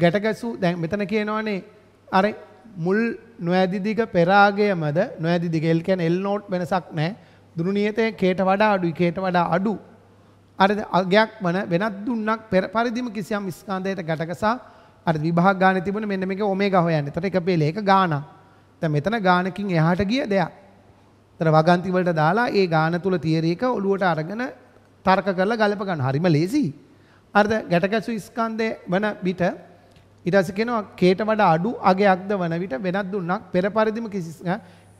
ගැට ගැසු දැන් මෙතන කියනවනේ අර මුල් නොඇදි දිග පෙරාගයමද නොඇදි දිග L කියන්නේ L not වෙනසක් නැහැ. දුනු නියතේ K ට වඩා අඩුයි K ට වඩා අඩු අරද අගයක් වන වෙනත් දුන්නක් පෙර පරිදිම කිසියම් ස්කන්ධයකට ගැටකසා අර විභාග ගාන තිබුණ මෙන්න මේක ඔමේගා හොයන්න. එතකොට එක පෙළ එක ගාන. දැන් මෙතන ගානකින් එහාට ගිය දෙයක්. එතන වගන්ති වලට දාලා ඒ ගාන තුල තියරි එක ඔලුවට අරගෙන තර්ක කරලා ගලප ගන්න. හරිම ලේසි. අරද ගැටකසු ස්කන්ධය වන විට ඊට පස්සේ කියනවා කේට වඩා අඩු අගයක්ද වන විට වෙනත් දුන්නක් පෙර පරිදිම කිසිස්ක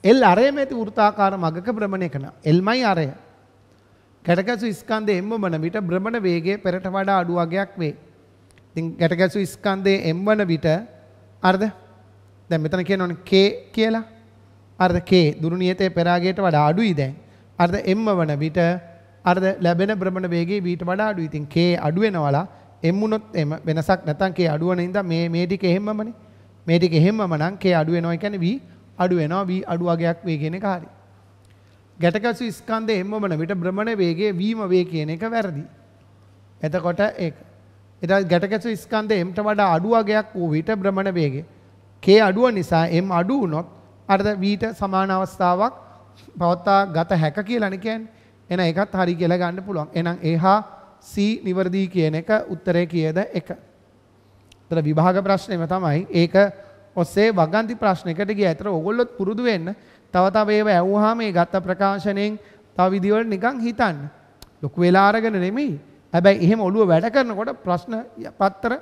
එල් අරයේ මේ වෘත්තාකාර මගක භ්‍රමණය කරන. එල්මයි අරය. ගැටගැසු ස්කන්ධයේ එම්වමන විට භ්‍රමණ වේගය පෙරට වඩා අඩු වගයක් වේ. ඉතින් ගැටගැසු ස්කන්ධයේ එම්වන විට අර්ධ දැන් මෙතන කියනවනේ k කියලා. අර්ධ k දුරුණියතේ පෙරාගයට වඩා අඩුයි දැන්. අර්ධ එම්වන විට අර්ධ ලැබෙන භ්‍රමණ වේගය වීට වඩා අඩුයි. ඉතින් k අඩු වෙනවලා එම් වුණොත් එම වෙනසක් නැත්නම් k අඩු වෙන ඉඳන් මේ මේ ටික එහෙම්මමනේ. මේ ටික එහෙම්මම නම් k අඩු වෙනවා කියන්නේ v අඩු වෙනවා v අඩු වගයක් වේ කියන එක හරියි. ගැටකසු ස්කන්ධය හෙම්මමන විට භ්‍රමණ වේගයේ වීම වේ කියන එක වැරදි. එතකොට ඒක. එතන ගැටකසු ස්කන්ධය එම්ට වඩා අඩු වගයක් වූ විට භ්‍රමණ වේගය k අඩුව නිසා m අඩු වුණොත් අරද වීට සමාන අවස්ථාවක් පවත්වා ගත හැක කියලානේ කියන්නේ. එහෙනම් ඒකත් හරි කියලා ගන්න පුළුවන්. එහෙනම් එහා c නිවර්දී කියන එක උත්තරේ කියද 1. ඒතර විභාග ප්‍රශ්නේම තමයි ඒක ඔස්සේ වගන්ති ප්‍රශ්නයකට ගියා. ඒතර ඕගොල්ලොත් පුරුදු වෙන්න තව තව ඒව ඇහුවාම මේ ගත ප්‍රකාශනෙන් තව විදිවලට නිකන් හිතන්න. ලොකු වෙලා අරගෙන නෙමෙයි. හැබැයි එහෙම ඔළුව වැඩ කරනකොට ප්‍රශ්න පත්‍ර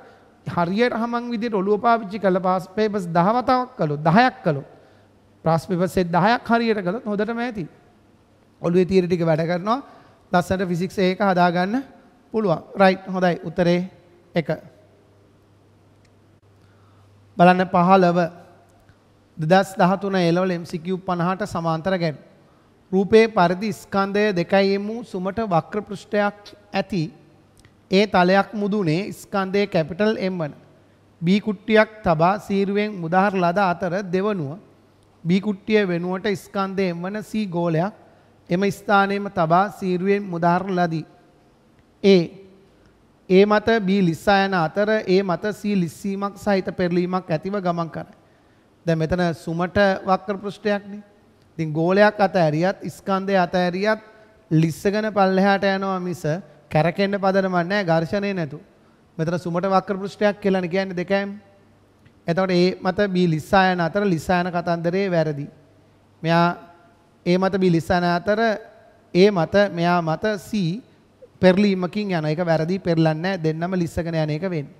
හරියට හමන් විදිහට ඔළුව පාවිච්චි කරලා පාස් පේපර්ස් 10 වතාවක් කළොත් 10ක් කළොත් පාස් පේපර්ස් 10ක් හරියට කළොත් හොඳටම ඇති. ඔළුවේ තියෙන ටික වැඩ කරනවා. ලස්සනට ෆිසික්ස් එක හදාගන්න පුළුවන්. රයිට් හොඳයි. උත්තරේ 1 බලන්න 15 දෙදස් දහතුන එලවල MCQ පණහට සමාන්තර ගැන්. රූපේ පරිදි ස්කන්දය දෙකයිමූ සුමට වක්‍ර පෘෂ්ටයක් ඇති ඒ තලයක් මුදුනේ ස්කන්දය කැපිටල් එම්වන. බීකුට්ටියක් තබා සීරුවෙන් මුදහර ලද අතර දෙවනුව බීකුට්ටිය වෙනුවට ස්කන්දය එම්වන සී ගෝලයක් එම ස්ථානයම තබා සීරුවෙන් මුදහර ලදී. ඒ ඒ මත බී ලිස්සායන අතර ඒ මත සී ලිස්සීමක් සහිත පෙරලීමක් ඇතිව ගමන් කරයි. දැන් මෙතන සුමට වක්‍ර පෘෂ්ඨයක්නේ. ඉතින් ගෝලයක් අතහැරියත් ස්කන්ධය අතහැරියත් ලිස්සගෙන පල්ලෙහාට යනවා මිස කැරකෙන්න පදනම නැහැ ඝර්ෂණේ නැතු. මෙතන සුමට වක්‍ර පෘෂ්ඨයක් කියලානේ කියන්නේ දෙකම. එතකොට ඒ මත B ලිස්සායන අතර ලිස්සායන කතන්දරේ වැරදි. මෙයා ඒ මත B ලිස්සායන අතර ඒ මත මෙයා මත C පෙරලීමකින් යන එක වැරදි පෙරලන්නේ දෙන්නම ලිස්සගෙන යන එක වෙන්නේ.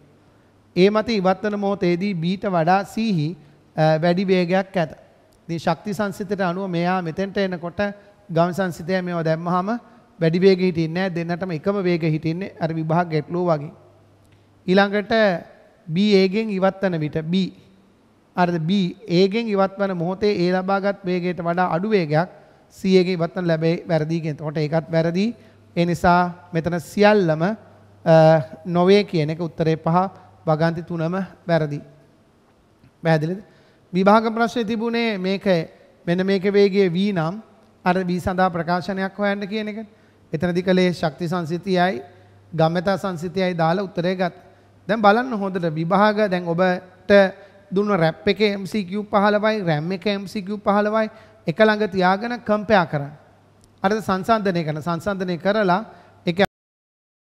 ඒ මත ඉවත් වෙන මොහොතේදී B වඩා C හි වැඩි වේගයක් ඇත. ඉතින් ශක්ති සංසිතයට අනුව මෙයා මෙතෙන්ට එනකොට ගම් සංසිතය මේවා දැම්මහම වැඩි වේග හිටින්නේ නැහැ දෙන්නටම එකම වේග හිටින්නේ අර විභාග ගැටලුව වගේ. ඊළඟට B A ගෙන් ඉවත් වෙන විට B අරද B A ගෙන් ඉවත් වෙන මොහොතේ A ලබාගත් වේගයට වඩා අඩු වේගයක් C එකේ ඉවත් වෙන ලැබේ වැරදි කියන. එතකොට ඒකත් වැරදි. ඒ නිසා මෙතන සියල්ලම නොවේ කියන එක උත්තරේ පහ වගන්ති තුනම වැරදි. පැහැදිලිද? විභාග ප්‍රශ්නේ තිබුණේ මේක මෙන්න මේක වේගයේ v නම් අර v සඳහා ප්‍රකාශනයක් හොයන්න කියන එක. එතනදී කලේ ශක්ති සංසිතියයි ගම්මතා සංසිතියයි දාලා උත්තරේ ගත්. දැන් බලන්න හොඳට විභාග දැන් ඔබට දුන්න රැප් එකේ MCQ 15යි RAM එකේ MCQ 15යි එක ළඟ තියාගෙන කම්පෙයා කරන්න. අර සංසන්දනය කරන සංසන්දනය කරලා